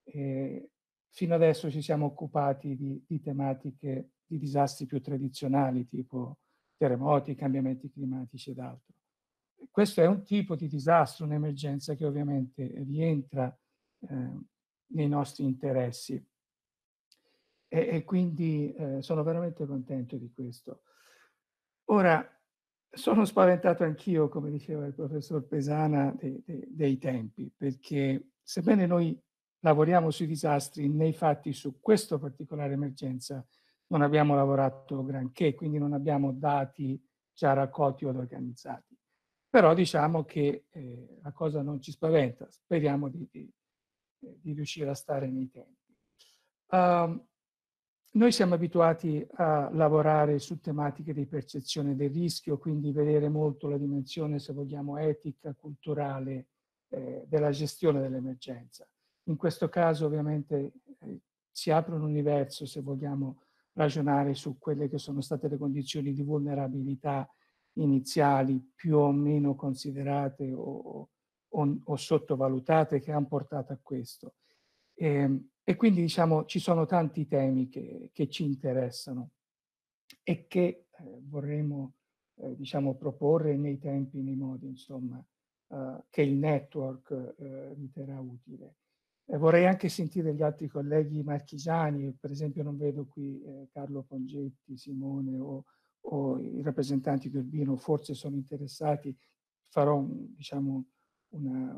eh, fino adesso ci siamo occupati di, di, tematiche di disastri più tradizionali, tipo terremoti, cambiamenti climatici ed altro. Questo è un tipo di disastro, un'emergenza che ovviamente rientra eh, nei nostri interessi. E, e quindi eh, sono veramente contento di questo. Ora, sono spaventato anch'io, come diceva il professor Pesana, dei, dei, dei tempi, perché sebbene noi lavoriamo sui disastri, nei fatti su questa particolare emergenza non abbiamo lavorato granché, quindi non abbiamo dati già raccolti o organizzati. Però diciamo che eh, la cosa non ci spaventa, speriamo di, di, eh, di riuscire a stare nei tempi. Um, noi siamo abituati a lavorare su tematiche di percezione del rischio, quindi vedere molto la dimensione, se vogliamo, etica, culturale eh, della gestione dell'emergenza. In questo caso ovviamente eh, si apre un universo, se vogliamo ragionare su quelle che sono state le condizioni di vulnerabilità iniziali più o meno considerate o, o, o sottovalutate che hanno portato a questo. E, ehm, e quindi diciamo ci sono tanti temi che, che ci interessano e che eh, vorremmo eh, diciamo, proporre nei tempi, nei modi, insomma, eh, che il network eh, riterrà utile. Eh, vorrei anche sentire gli altri colleghi marchigiani, per esempio non vedo qui eh, Carlo Pongetti, Simone o, o, i rappresentanti di Urbino, forse sono interessati, farò diciamo, una,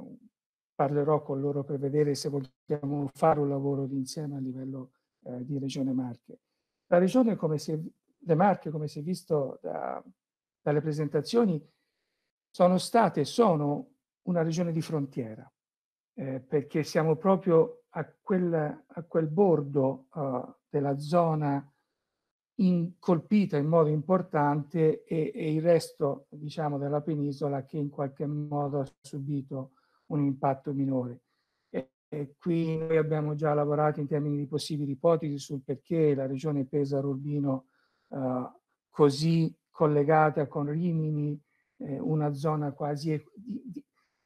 parlerò con loro per vedere se vogliamo fare un lavoro insieme a livello eh, di Regione Marche. La Regione, come si è, le Marche, come si è visto da, dalle presentazioni, sono state e sono una regione di frontiera, eh, perché siamo proprio a quel, a quel bordo uh, della zona in, colpita in modo importante e, e, il resto diciamo, della penisola che in qualche modo ha subito un impatto minore. E, e qui noi abbiamo già lavorato in termini di possibili ipotesi sul perché la regione Pesaro-Urbino eh, così collegata con Rimini, eh, una zona quasi,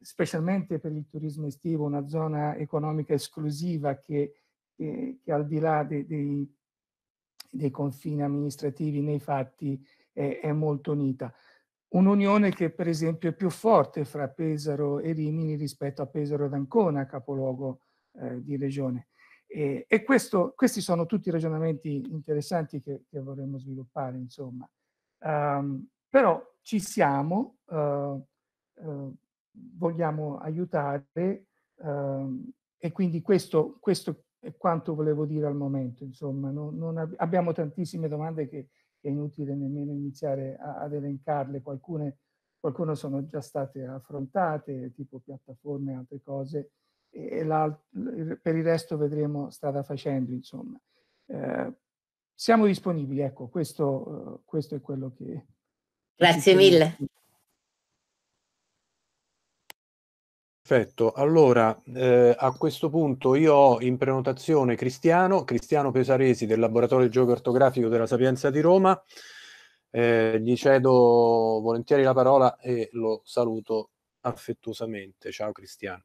specialmente per il turismo estivo, una zona economica esclusiva che, che, che al di là dei, dei, dei confini amministrativi nei fatti è, è molto unita. Un'unione che per esempio è più forte fra Pesaro e Rimini rispetto a Pesaro ed Ancona, capoluogo eh, di regione. E, e questo, questi sono tutti ragionamenti interessanti che, che vorremmo sviluppare, insomma. Um, però ci siamo, uh, uh, vogliamo aiutare uh, e quindi questo, questo, è quanto volevo dire al momento, insomma. Non, non ab abbiamo tantissime domande che è inutile nemmeno iniziare a, ad elencarle, Qualcune, qualcuno sono già state affrontate, tipo piattaforme e altre cose, e, e per il resto vedremo strada facendo, insomma. Eh, siamo disponibili, ecco, questo, eh, questo è quello che... Grazie mille. Perfetto, allora eh, a questo punto io ho in prenotazione Cristiano, Cristiano Pesaresi del Laboratorio del Gioco Cartografico della Sapienza di Roma, eh, gli cedo volentieri la parola e lo saluto affettuosamente. Ciao Cristiano.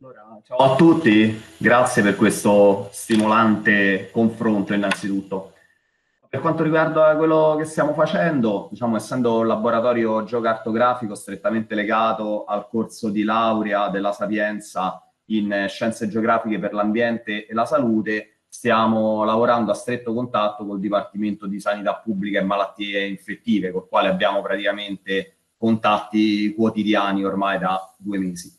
Allora, ciao a tutti, grazie per questo stimolante confronto innanzitutto. Per quanto riguarda quello che stiamo facendo, diciamo, essendo un laboratorio geocartografico strettamente legato al corso di laurea della Sapienza in Scienze Geografiche per l'Ambiente e la Salute, stiamo lavorando a stretto contatto col Dipartimento di Sanità Pubblica e Malattie Infettive, col quale abbiamo praticamente contatti quotidiani ormai da due mesi.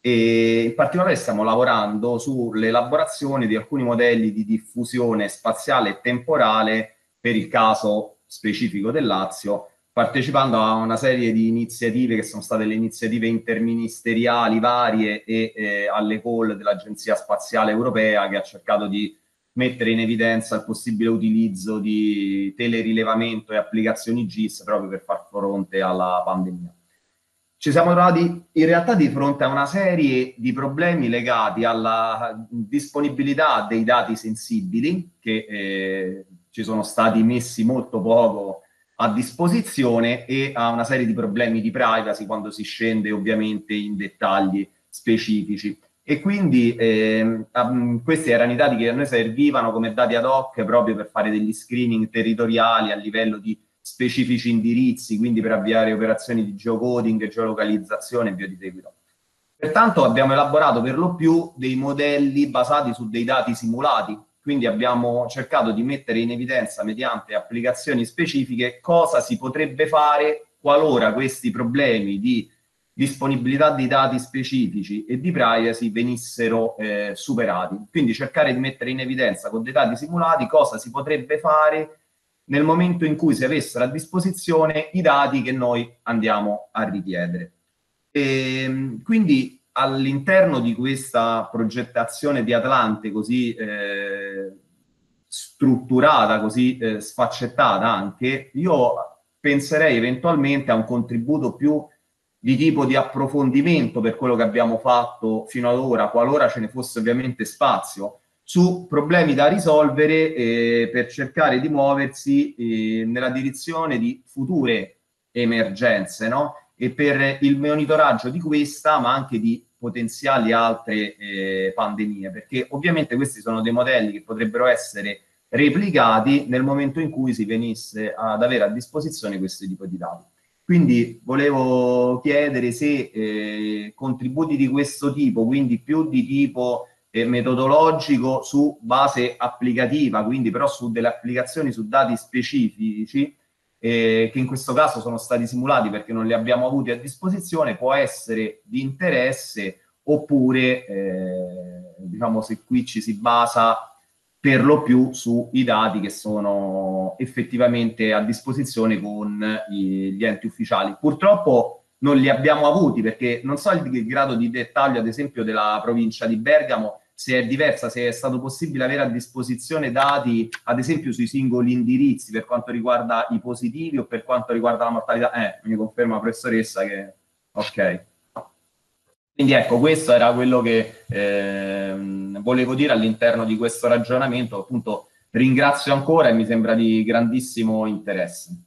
E in particolare stiamo lavorando sull'elaborazione di alcuni modelli di diffusione spaziale e temporale per il caso specifico del Lazio, partecipando a una serie di iniziative che sono state le iniziative interministeriali varie e eh, alle call dell'Agenzia Spaziale Europea che ha cercato di mettere in evidenza il possibile utilizzo di telerilevamento e applicazioni GIS proprio per far fronte alla pandemia. Ci siamo trovati in realtà di fronte a una serie di problemi legati alla disponibilità dei dati sensibili che eh, ci sono stati messi molto poco a disposizione e ha una serie di problemi di privacy quando si scende ovviamente in dettagli specifici. E quindi eh, questi erano i dati che a noi servivano come dati ad hoc proprio per fare degli screening territoriali a livello di specifici indirizzi, quindi per avviare operazioni di geocoding, geolocalizzazione e via di seguito. Pertanto abbiamo elaborato per lo più dei modelli basati su dei dati simulati, quindi abbiamo cercato di mettere in evidenza mediante applicazioni specifiche cosa si potrebbe fare qualora questi problemi di disponibilità di dati specifici e di privacy venissero eh, superati. Quindi cercare di mettere in evidenza con dei dati simulati cosa si potrebbe fare nel momento in cui si avessero a disposizione i dati che noi andiamo a richiedere. E, ehm, quindi all'interno di questa progettazione di Atlante così eh, strutturata, così eh, sfaccettata anche, io penserei eventualmente a un contributo più di tipo di approfondimento per quello che abbiamo fatto fino ad ora, qualora ce ne fosse ovviamente spazio, su problemi da risolvere eh, per cercare di muoversi eh, nella direzione di future emergenze, no? E per il monitoraggio di questa, ma anche di potenziali altre eh, pandemie, perché ovviamente questi sono dei modelli che potrebbero essere replicati nel momento in cui si venisse ad avere a disposizione questo tipo di dati. Quindi volevo chiedere se eh, contributi di questo tipo, quindi più di tipo eh, metodologico su base applicativa, quindi però su delle applicazioni su dati specifici, eh, che in questo caso sono stati simulati perché non li abbiamo avuti a disposizione, può essere di interesse oppure, eh, diciamo, se qui ci si basa per lo più sui dati che sono effettivamente a disposizione con gli enti ufficiali. Purtroppo non li abbiamo avuti perché non so il grado di dettaglio, ad esempio, della provincia di Bergamo, se è diversa, se è stato possibile avere a disposizione dati, ad esempio, sui singoli indirizzi per quanto riguarda i positivi o per quanto riguarda la mortalità. Eh, mi conferma professoressa che... Ok. Quindi ecco, questo era quello che eh, volevo dire all'interno di questo ragionamento, appunto ringrazio ancora e mi sembra di grandissimo interesse.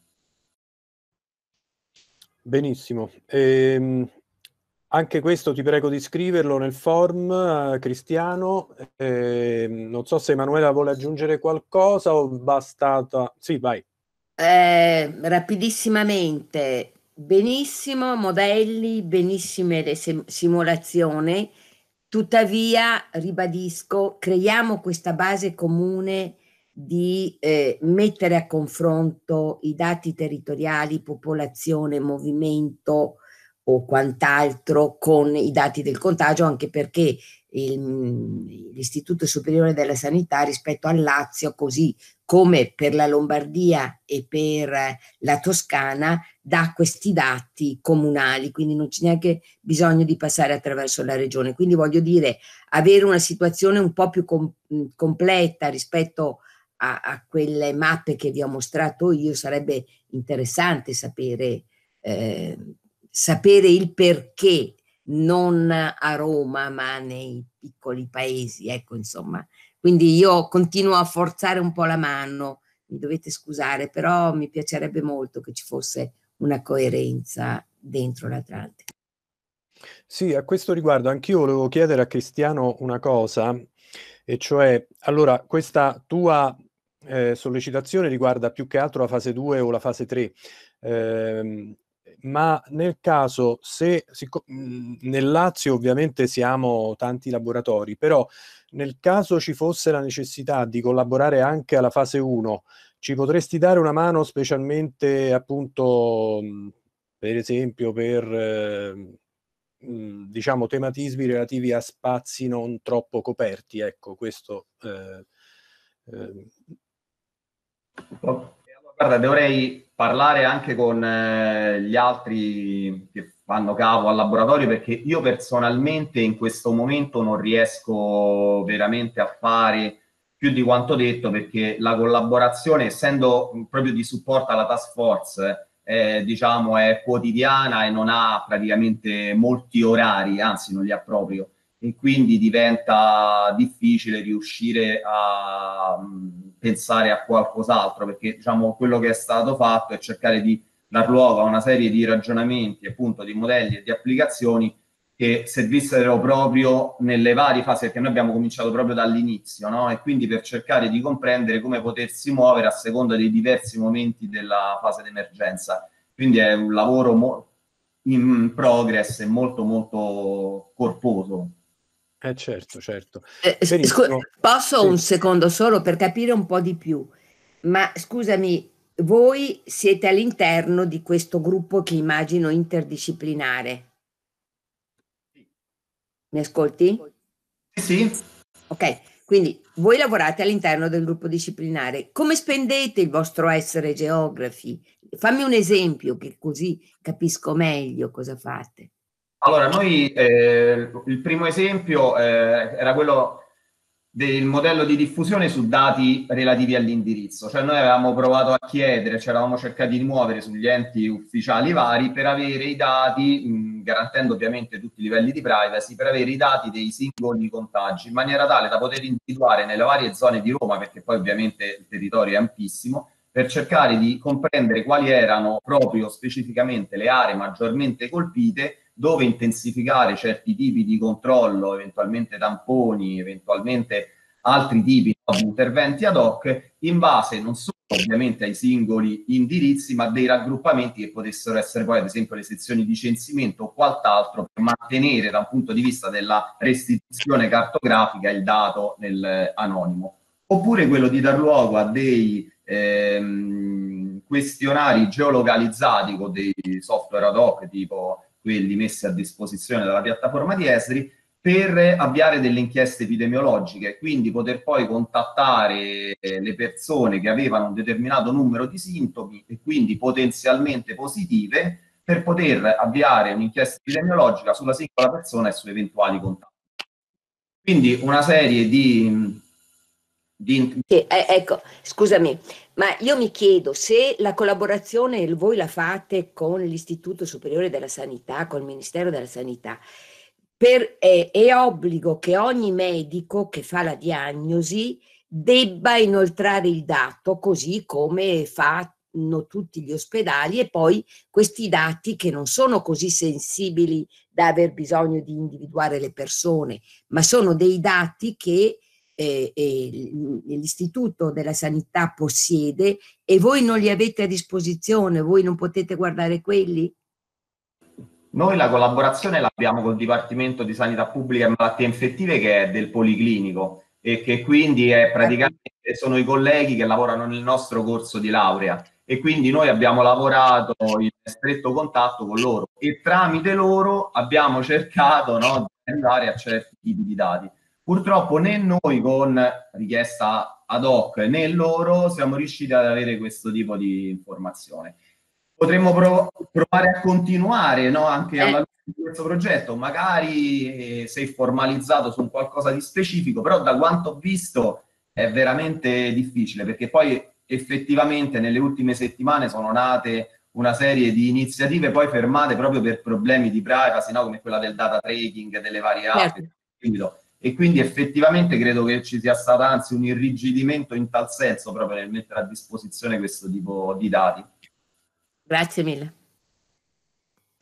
Benissimo. Ehm, anche questo ti prego di scriverlo nel form, eh, Cristiano. Eh, non so se Emanuela vuole aggiungere qualcosa o bastata. Sì, vai. Eh, rapidissimamente, benissimo, modelli, benissime le simulazioni. Tuttavia, ribadisco, creiamo questa base comune di eh, mettere a confronto i dati territoriali, popolazione, movimento, o quant'altro con i dati del contagio, anche perché il, l'Istituto Superiore della Sanità rispetto al Lazio, così come per la Lombardia e per la Toscana, dà questi dati comunali, quindi non c'è neanche bisogno di passare attraverso la regione. Quindi voglio dire, avere una situazione un po' più com- completa rispetto a, a, quelle mappe che vi ho mostrato io, sarebbe interessante sapere. Eh, sapere il perché non a Roma ma nei piccoli paesi, ecco insomma. Quindi io continuo a forzare un po' la mano, mi dovete scusare, però mi piacerebbe molto che ci fosse una coerenza dentro l'Atlante Sì, a questo riguardo anch'io volevo chiedere a Cristiano una cosa, e cioè, allora, questa tua eh, sollecitazione riguarda più che altro la fase 2 o la fase 3. Eh, ma nel caso, se sic- mhmm, nel Lazio ovviamente siamo tanti laboratori, però nel caso ci fosse la necessità di collaborare anche alla fase 1, ci potresti dare una mano specialmente appunto, mhmm, per esempio, per... Eh, diciamo tematismi relativi a spazi non troppo coperti ecco questo eh, eh. Guarda, dovrei parlare anche con eh, gli altri che fanno capo al laboratorio perché io personalmente in questo momento non riesco veramente a fare più di quanto detto perché la collaborazione, essendo proprio di supporto alla task force, eh, diciamo è quotidiana e non ha praticamente molti orari, anzi non li ha proprio e quindi diventa difficile riuscire a mm, pensare a qualcos'altro perché diciamo quello che è stato fatto è cercare di dar luogo a una serie di ragionamenti appunto di modelli e di applicazioni che servissero proprio nelle varie fasi perché noi abbiamo cominciato proprio dall'inizio no? e quindi per cercare di comprendere come potersi muovere a seconda dei diversi momenti della fase d'emergenza quindi è un lavoro mo- in progress e molto molto corposo eh certo, certo. Eh, scu- posso sì. un secondo solo per capire un po' di più, ma scusami, voi siete all'interno di questo gruppo che immagino interdisciplinare. Mi ascolti? Sì. Ok, quindi voi lavorate all'interno del gruppo disciplinare. Come spendete il vostro essere geografi? Fammi un esempio che così capisco meglio cosa fate. Allora, noi eh, il primo esempio eh, era quello del modello di diffusione su dati relativi all'indirizzo, cioè noi avevamo provato a chiedere, ci eravamo cercati di muovere sugli enti ufficiali vari per avere i dati, mh, mm, garantendo ovviamente tutti i livelli di privacy, per avere i dati dei singoli contagi in maniera tale da poter individuare nelle varie zone di Roma, perché poi ovviamente il territorio è ampissimo, per cercare di comprendere quali erano proprio specificamente le aree maggiormente colpite dove intensificare certi tipi di controllo, eventualmente tamponi, eventualmente altri tipi di interventi ad hoc, in base non solo ovviamente ai singoli indirizzi, ma dei raggruppamenti che potessero essere poi ad esempio le sezioni di censimento o quant'altro per mantenere da un punto di vista della restituzione cartografica il dato nel eh, anonimo. Oppure quello di dar luogo a dei ehm, questionari geolocalizzati con dei software ad hoc tipo quelli messi a disposizione dalla piattaforma di Esri, per avviare delle inchieste epidemiologiche, quindi poter poi contattare eh, le persone che avevano un determinato numero di sintomi e quindi potenzialmente positive per poter avviare un'inchiesta epidemiologica sulla singola persona e su eventuali contatti. Quindi una serie di di... Che, eh, ecco, scusami, ma io mi chiedo se la collaborazione voi la fate con l'Istituto Superiore della Sanità, col Ministero della Sanità, per, eh, è obbligo che ogni medico che fa la diagnosi debba inoltrare il dato, così come fanno tutti gli ospedali, e poi questi dati che non sono così sensibili da aver bisogno di individuare le persone, ma sono dei dati che eh, eh, l'istituto della sanità possiede e voi non li avete a disposizione, voi non potete guardare quelli? Noi la collaborazione l'abbiamo col Dipartimento di Sanità Pubblica e Malattie Infettive che è del Policlinico e che quindi è praticamente sono i colleghi che lavorano nel nostro corso di laurea e quindi noi abbiamo lavorato in stretto contatto con loro e tramite loro abbiamo cercato no, di andare a certi tipi di dati. Purtroppo né noi con richiesta ad hoc né loro siamo riusciti ad avere questo tipo di informazione. Potremmo prov provare a continuare no? anche eh. alla luce di questo progetto, magari eh, se formalizzato su qualcosa di specifico, però da quanto ho visto è veramente difficile perché poi effettivamente nelle ultime settimane sono nate una serie di iniziative poi fermate proprio per problemi di privacy, no? come quella del data trading, delle varie altre. Certo e quindi effettivamente credo che ci sia stato anzi un irrigidimento in tal senso proprio nel mettere a disposizione questo tipo di dati. Grazie mille.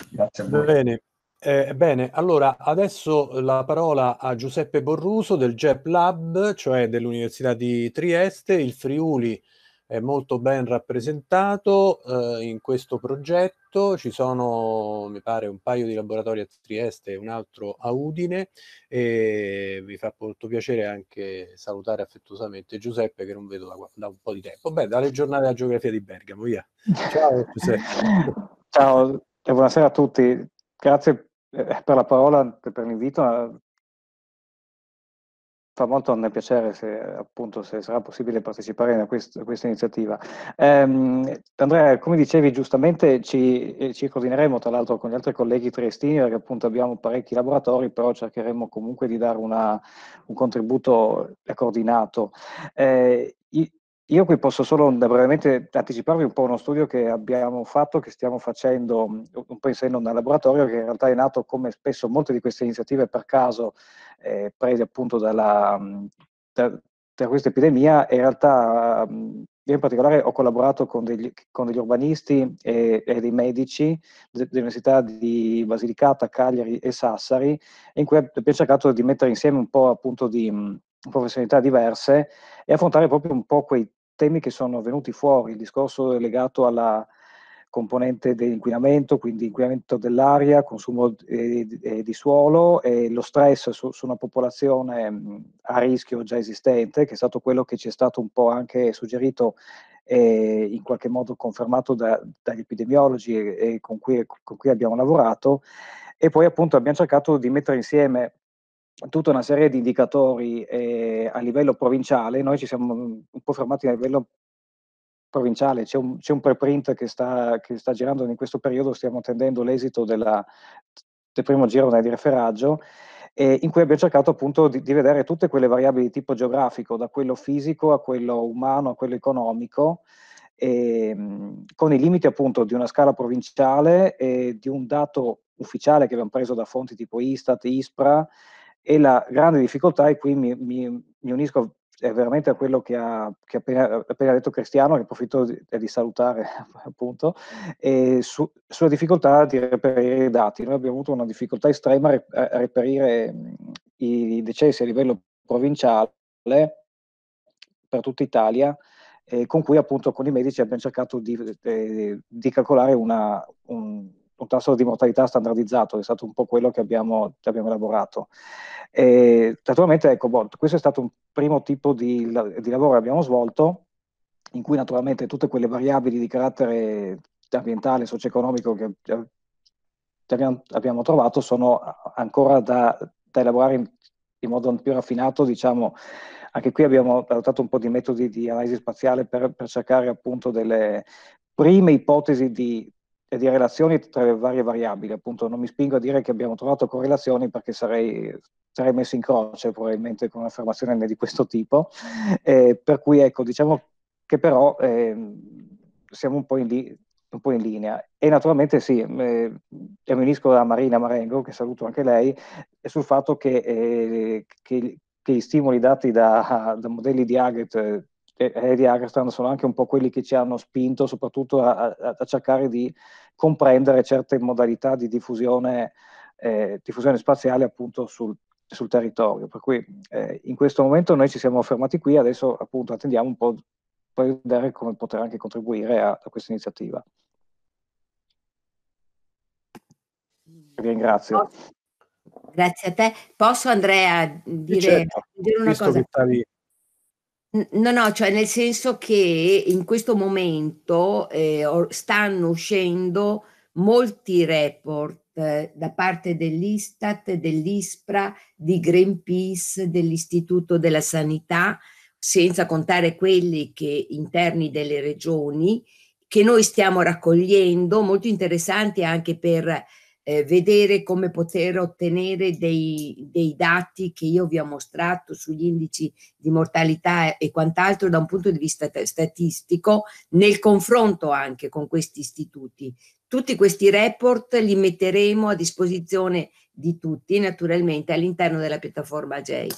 Grazie a voi. Bene. Eh, bene, allora adesso la parola a Giuseppe Borruso del GEP Lab, cioè dell'Università di Trieste, il Friuli è molto ben rappresentato eh, in questo progetto. Ci sono, mi pare, un paio di laboratori a Trieste e un altro a Udine e mi fa molto piacere anche salutare affettuosamente Giuseppe che non vedo da, da un po' di tempo. Beh, dalle giornate della geografia di Bergamo, via. Ciao Giuseppe. Ciao e buonasera a tutti. Grazie eh, per la parola, per l'invito fa molto piacere se appunto se sarà possibile partecipare a, quest, a questa iniziativa. Eh, Andrea, come dicevi giustamente ci, eh, ci coordineremo tra l'altro con gli altri colleghi triestini perché appunto abbiamo parecchi laboratori, però cercheremo comunque di dare una, un contributo eh, coordinato. Eh, io qui posso solo brevemente anticiparvi un po' uno studio che abbiamo fatto, che stiamo facendo, un po' inserendo nel laboratorio, che in realtà è nato come spesso molte di queste iniziative per caso eh, prese appunto dalla, da, da questa epidemia. In realtà io in particolare ho collaborato con degli, con degli urbanisti e, e, dei medici dell'Università di Basilicata, Cagliari e Sassari, in cui abbiamo cercato di mettere insieme un po' appunto di professionalità diverse e affrontare proprio un po' quei temi che sono venuti fuori, il discorso legato alla componente dell'inquinamento, quindi inquinamento dell'aria, consumo eh, di suolo e lo stress su, su una popolazione a rischio già esistente, che è stato quello che ci è stato un po' anche suggerito e in qualche modo confermato da, dagli epidemiologi e, con, cui, con, cui, abbiamo lavorato e poi appunto abbiamo cercato di mettere insieme tutta una serie di indicatori eh, a livello provinciale, noi ci siamo mm, un po' fermati a livello provinciale, c'è un, c'è un preprint che sta, che sta girando in questo periodo, stiamo attendendo l'esito della, del primo giro di referaggio, eh, in cui abbiamo cercato appunto di, di, vedere tutte quelle variabili di tipo geografico, da quello fisico a quello umano a quello economico, eh, con i limiti appunto di una scala provinciale e di un dato ufficiale che abbiamo preso da fonti tipo Istat, ISPRA, e la grande difficoltà, e qui mi, mi, mi unisco veramente a quello che ha, che appena, appena, detto Cristiano, che approfitto di, eh, di salutare appunto, su, sulla difficoltà di reperire i dati. Noi abbiamo avuto una difficoltà estrema a reperire mm, i decessi a livello provinciale per tutta Italia, eh, con cui appunto con i medici abbiamo cercato di, di, eh, di calcolare una, un, un tasso di mortalità standardizzato, è stato un po' quello che abbiamo, che abbiamo elaborato. E, naturalmente, ecco, boh, questo è stato un primo tipo di, di lavoro che abbiamo svolto, in cui naturalmente tutte quelle variabili di carattere ambientale, socio-economico che abbiamo, abbiamo trovato sono ancora da, da elaborare in, in, modo più raffinato, diciamo, anche qui abbiamo adottato un po' di metodi di analisi spaziale per, per cercare appunto delle prime ipotesi di, e di relazioni tra le varie variabili. Appunto, non mi spingo a dire che abbiamo trovato correlazioni perché sarei, sarei messo in croce probabilmente con un'affermazione di questo tipo. Eh, per cui, ecco, diciamo che però eh, siamo un po, li- un po' in linea e naturalmente sì, eh, e mi unisco a Marina Marengo, che saluto anche lei, sul fatto che, eh, che, che gli stimoli dati da, da modelli di Agate Eddie Agastano sono anche un po' quelli che ci hanno spinto soprattutto a, a, a cercare di comprendere certe modalità di diffusione, eh, diffusione spaziale appunto sul, sul territorio. Per cui eh, in questo momento noi ci siamo fermati qui, adesso appunto attendiamo un po' per vedere come poter anche contribuire a, a questa iniziativa. Vi Ringrazio. Grazie a te. Posso Andrea dire, certo. dire una Visto cosa? No, no, cioè nel senso che in questo momento eh, stanno uscendo molti report eh, da parte dell'Istat, dell'ISPRA, di Greenpeace, dell'Istituto della Sanità, senza contare quelli che interni delle regioni, che noi stiamo raccogliendo, molto interessanti anche per eh, vedere come poter ottenere dei, dei, dati che io vi ho mostrato sugli indici di mortalità e quant'altro da un punto di vista statistico nel confronto anche con questi istituti. Tutti questi report li metteremo a disposizione di tutti naturalmente all'interno della piattaforma AGEI.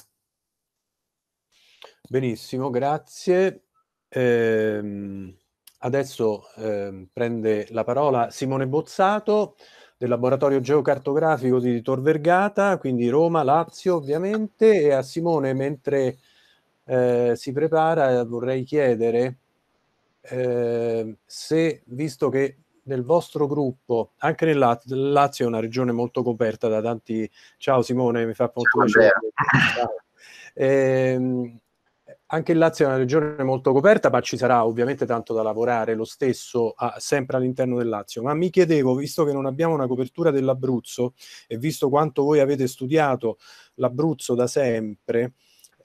Benissimo, grazie. Eh, adesso eh, prende la parola Simone Bozzato del laboratorio geocartografico di Tor Vergata, quindi Roma, Lazio ovviamente, e a Simone mentre eh, si prepara vorrei chiedere eh, se, visto che nel vostro gruppo, anche nel Lazio, Lazio è una regione molto coperta da tanti... Ciao Simone, mi fa appunto piacere. Eh, anche il Lazio è una regione molto coperta, ma ci sarà ovviamente tanto da lavorare lo stesso a, sempre all'interno del Lazio. Ma mi chiedevo, visto che non abbiamo una copertura dell'Abruzzo e visto quanto voi avete studiato l'Abruzzo da sempre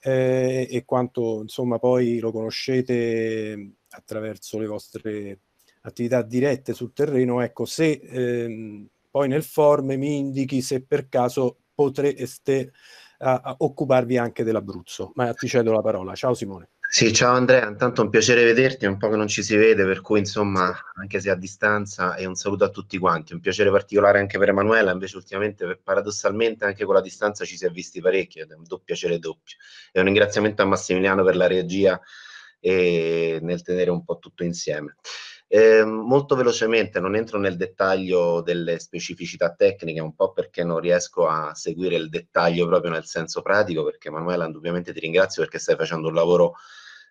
eh, e quanto insomma poi lo conoscete attraverso le vostre attività dirette sul terreno, ecco se ehm, poi nel forme mi indichi se per caso potreste a occuparvi anche dell'Abruzzo. Ma ti cedo la parola. Ciao Simone. Sì, ciao Andrea, intanto è un piacere vederti, è un po' che non ci si vede, per cui insomma, anche se a distanza, e un saluto a tutti quanti. Un piacere particolare anche per Emanuela, invece ultimamente paradossalmente anche con la distanza ci si è visti parecchio, ed è un doppio piacere doppio. E un ringraziamento a Massimiliano per la regia e nel tenere un po' tutto insieme. Eh, molto velocemente, non entro nel dettaglio delle specificità tecniche, un po' perché non riesco a seguire il dettaglio proprio nel senso pratico, perché Manuela, indubbiamente ti ringrazio perché stai facendo un lavoro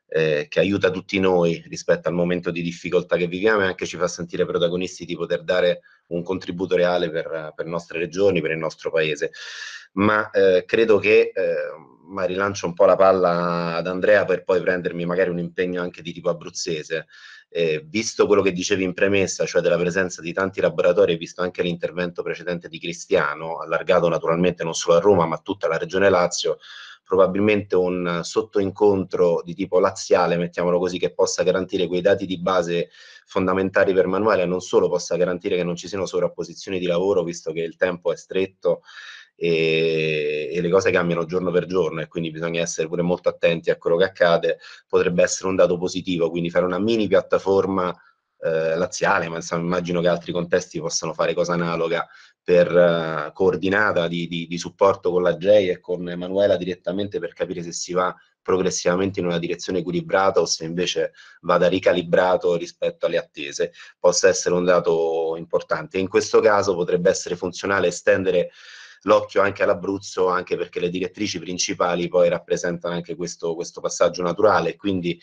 eh, che aiuta tutti noi rispetto al momento di difficoltà che viviamo e anche ci fa sentire protagonisti di poter dare un contributo reale per, per nostre regioni, per il nostro paese. Ma eh, credo che, eh, ma rilancio un po' la palla ad Andrea per poi prendermi magari un impegno anche di tipo abruzzese eh, visto quello che dicevi in premessa, cioè della presenza di tanti laboratori, visto anche l'intervento precedente di Cristiano, allargato naturalmente non solo a Roma ma a tutta la regione Lazio, probabilmente un sottoincontro di tipo laziale, mettiamolo così, che possa garantire quei dati di base fondamentali per Manuele, non solo possa garantire che non ci siano sovrapposizioni di lavoro, visto che il tempo è stretto e, e, le cose cambiano giorno per giorno e quindi bisogna essere pure molto attenti a quello che accade, potrebbe essere un dato positivo, quindi fare una mini piattaforma eh, laziale, ma insomma, immagino che altri contesti possano fare cosa analoga per eh, coordinata di, di, di, supporto con la J e con Emanuela direttamente per capire se si va progressivamente in una direzione equilibrata o se invece vada ricalibrato rispetto alle attese, possa essere un dato importante. In questo caso potrebbe essere funzionale estendere l'occhio anche all'Abruzzo, anche perché le direttrici principali poi rappresentano anche questo, questo passaggio naturale. Quindi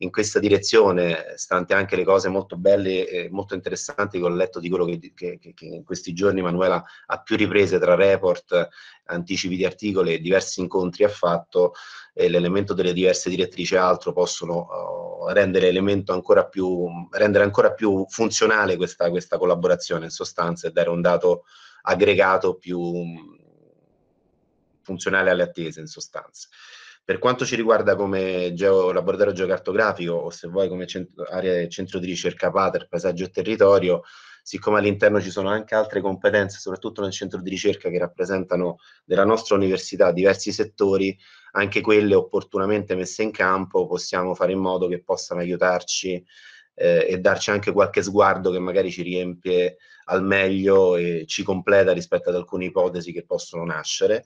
in questa direzione, stante anche le cose molto belle e molto interessanti che ho letto di quello che, che, che in questi giorni Manuela ha più riprese tra report, anticipi di articoli e diversi incontri ha fatto, eh, l'elemento delle diverse direttrici e altro possono uh, rendere, ancora più, rendere, ancora più, funzionale questa, questa collaborazione in sostanza e dare un dato aggregato più mm, funzionale alle attese in sostanza. Per quanto ci riguarda come geo, laboratorio geocartografico o se vuoi come centro, area, centro di ricerca pater, paesaggio e territorio, siccome all'interno ci sono anche altre competenze, soprattutto nel centro di ricerca che rappresentano della nostra università diversi settori, anche quelle opportunamente messe in campo possiamo fare in modo che possano aiutarci eh, e darci anche qualche sguardo che magari ci riempie al meglio e ci completa rispetto ad alcune ipotesi che possono nascere.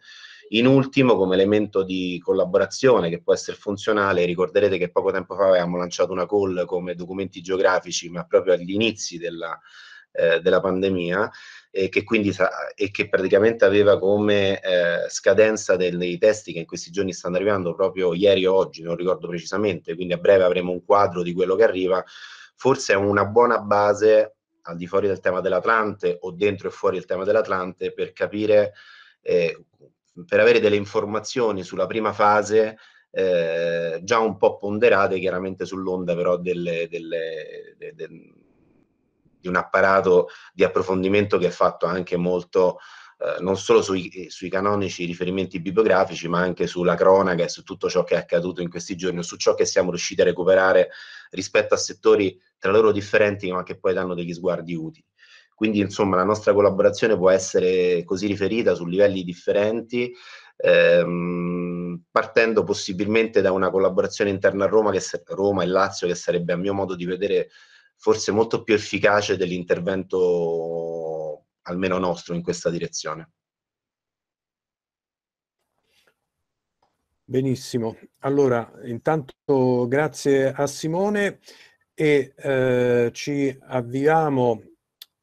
In ultimo, come elemento di collaborazione che può essere funzionale, ricorderete che poco tempo fa avevamo lanciato una call come documenti geografici, ma proprio agli inizi della, eh, della pandemia e che quindi e che praticamente aveva come eh, scadenza dei testi che in questi giorni stanno arrivando proprio ieri o oggi, non ricordo precisamente, quindi a breve avremo un quadro di quello che arriva forse è una buona base al di fuori del tema dell'Atlante o dentro e fuori il tema dell'Atlante per capire, eh, per avere delle informazioni sulla prima fase eh, già un po' ponderate chiaramente sull'onda però delle, delle, de, de, di un apparato di approfondimento che è fatto anche molto eh, non solo sui, eh, sui, canonici riferimenti bibliografici, ma anche sulla cronaca e su tutto ciò che è accaduto in questi giorni, su ciò che siamo riusciti a recuperare rispetto a settori tra loro differenti, ma che poi danno degli sguardi utili. Quindi, insomma, la nostra collaborazione può essere così riferita su livelli differenti, ehm, partendo possibilmente da una collaborazione interna a Roma, che, Roma e Lazio, che sarebbe a mio modo di vedere forse molto più efficace dell'intervento almeno nostro, in questa direzione. Benissimo, allora intanto grazie a Simone e eh, ci avviamo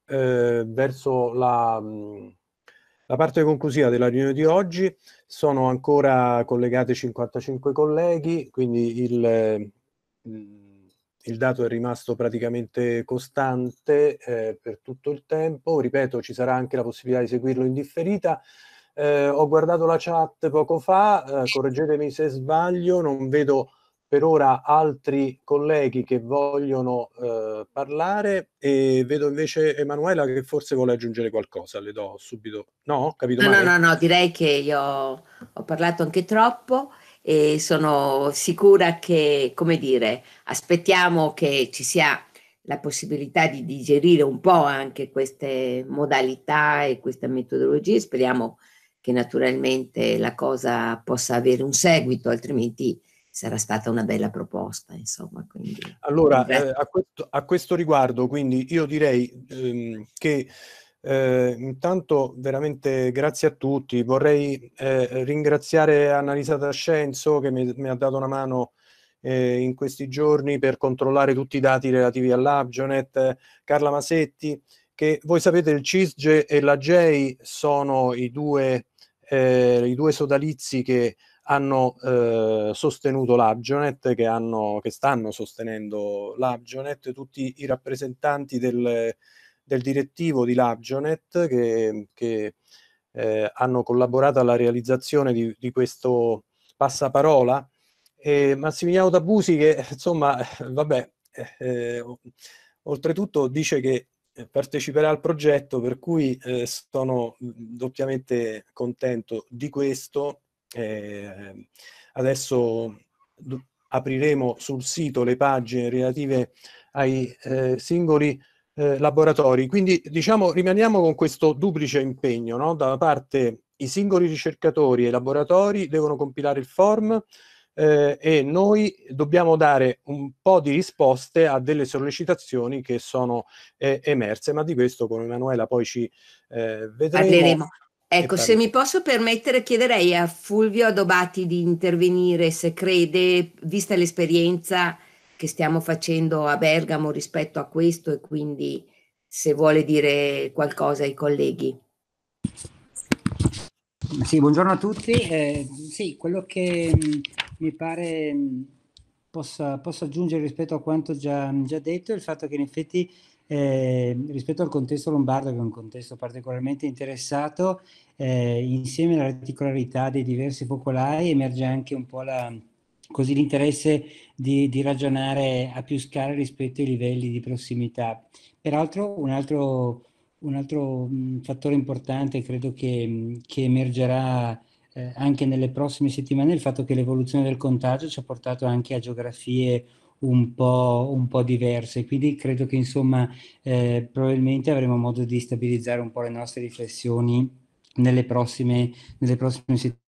eh, verso la, mm, la parte conclusiva della riunione di oggi. Sono ancora collegati 55 colleghi, quindi il, mm, il dato è rimasto praticamente costante eh, per tutto il tempo, ripeto ci sarà anche la possibilità di seguirlo in differita. Eh, ho guardato la chat poco fa, eh, correggetemi se sbaglio, non vedo per ora altri colleghi che vogliono eh, parlare e vedo invece Emanuela che forse vuole aggiungere qualcosa, le do subito. No, capito? No, male? no, no, no, direi che io ho parlato anche troppo e sono sicura che, come dire, aspettiamo che ci sia la possibilità di digerire un po' anche queste modalità e questa metodologia. Speriamo che naturalmente la cosa possa avere un seguito, altrimenti sarà stata una bella proposta. Insomma, quindi, allora, eh, a, questo, a, questo, riguardo, quindi io direi ehm, che eh, intanto veramente grazie a tutti. Vorrei eh, ringraziare Annalisa D'Ascenzo che mi, mi, ha dato una mano eh, in questi giorni per controllare tutti i dati relativi all'Abgionet, Carla Masetti, che voi sapete il CISGE e la JEI sono i due, eh, i due sodalizi che hanno eh, sostenuto l'Abgionet, che, che stanno sostenendo l'Abgionet, tutti i rappresentanti del, del direttivo di Labjonet che, che eh, hanno collaborato alla realizzazione di, di questo passaparola. E Massimiliano Tabusi che insomma, vabbè, eh, eh, oltretutto dice che eh, parteciperà al progetto, per cui eh, sono mm, doppiamente contento di questo. Eh, adesso mm, apriremo sul sito le pagine relative ai eh, singoli eh, laboratori. Quindi diciamo, rimaniamo con questo duplice impegno, no? da una parte i singoli ricercatori e i laboratori devono compilare il form eh, e noi dobbiamo dare un po' di risposte a delle sollecitazioni che sono eh, emerse, ma di questo con Emanuela poi ci eh, vedremo. Parleremo. Ecco, se mi posso permettere, chiederei a Fulvio Adobati di intervenire se crede, vista l'esperienza che stiamo facendo a Bergamo rispetto a questo e quindi se vuole dire qualcosa ai colleghi. Sì, buongiorno a tutti. Eh, sì, quello che mm, mi pare mh, mm, possa, aggiungere rispetto a quanto già, mm, già, detto è il fatto che in effetti eh, rispetto al contesto lombardo, che è un contesto particolarmente interessato, eh, insieme alla particolarità dei diversi focolai emerge anche un po' la così l'interesse di, di, ragionare a più scale rispetto ai livelli di prossimità. Peraltro un altro, un altro fattore importante credo che, che emergerà eh, anche nelle prossime settimane è il fatto che l'evoluzione del contagio ci ha portato anche a geografie un po', un po diverse, quindi credo che insomma eh, probabilmente avremo modo di stabilizzare un po' le nostre riflessioni nelle prossime, nelle prossime settimane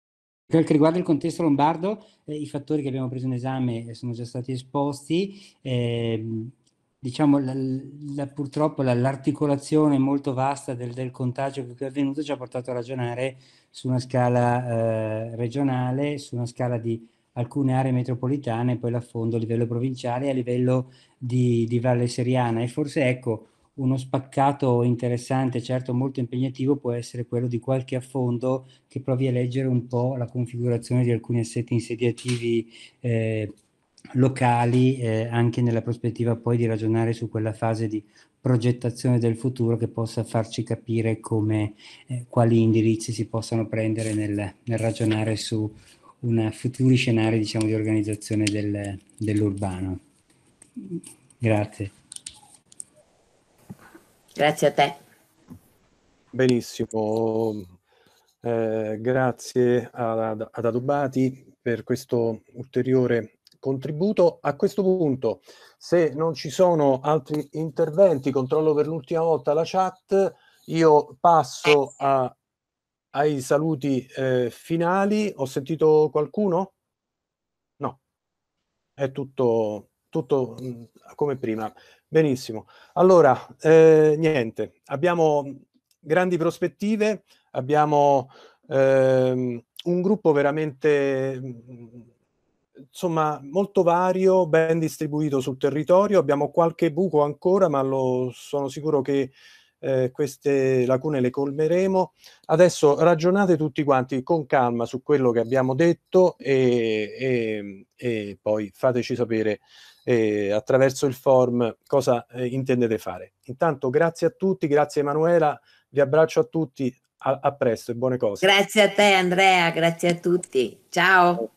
per quel che riguarda il contesto lombardo, eh, i fattori che abbiamo preso in esame eh, sono già stati esposti. Eh, diciamo, la, la, purtroppo l'articolazione molto vasta del, del, contagio che è avvenuto ci ha portato a ragionare su una scala eh, regionale, su una scala di alcune aree metropolitane, poi l'affondo a livello provinciale e a livello di, di Valle Seriana. E forse ecco, uno spaccato interessante, certo molto impegnativo, può essere quello di qualche affondo che provi a leggere un po' la configurazione di alcuni assetti insediativi eh, locali, eh, anche nella prospettiva poi di ragionare su quella fase di progettazione del futuro che possa farci capire come, eh, quali indirizzi si possano prendere nel, nel ragionare su una futuri scenari diciamo, di organizzazione del, dell'urbano. Grazie. Grazie a te. Benissimo, eh, grazie ad, Adubati per questo ulteriore contributo. A questo punto, se non ci sono altri interventi, controllo per l'ultima volta la chat, io passo a, ai saluti eh, finali. Ho sentito qualcuno? No, è tutto, tutto mh, mm, come prima. Benissimo. Allora, eh, niente, abbiamo grandi prospettive, abbiamo ehm, un gruppo veramente insomma molto vario, ben distribuito sul territorio, abbiamo qualche buco ancora, ma lo, sono sicuro che eh, queste lacune le colmeremo. Adesso ragionate tutti quanti con calma su quello che abbiamo detto e, e, e poi fateci sapere eh, attraverso il form cosa eh, intendete fare. Intanto grazie a tutti, grazie Emanuela, vi abbraccio a tutti, a, a presto e buone cose. Grazie a te Andrea, grazie a tutti, ciao.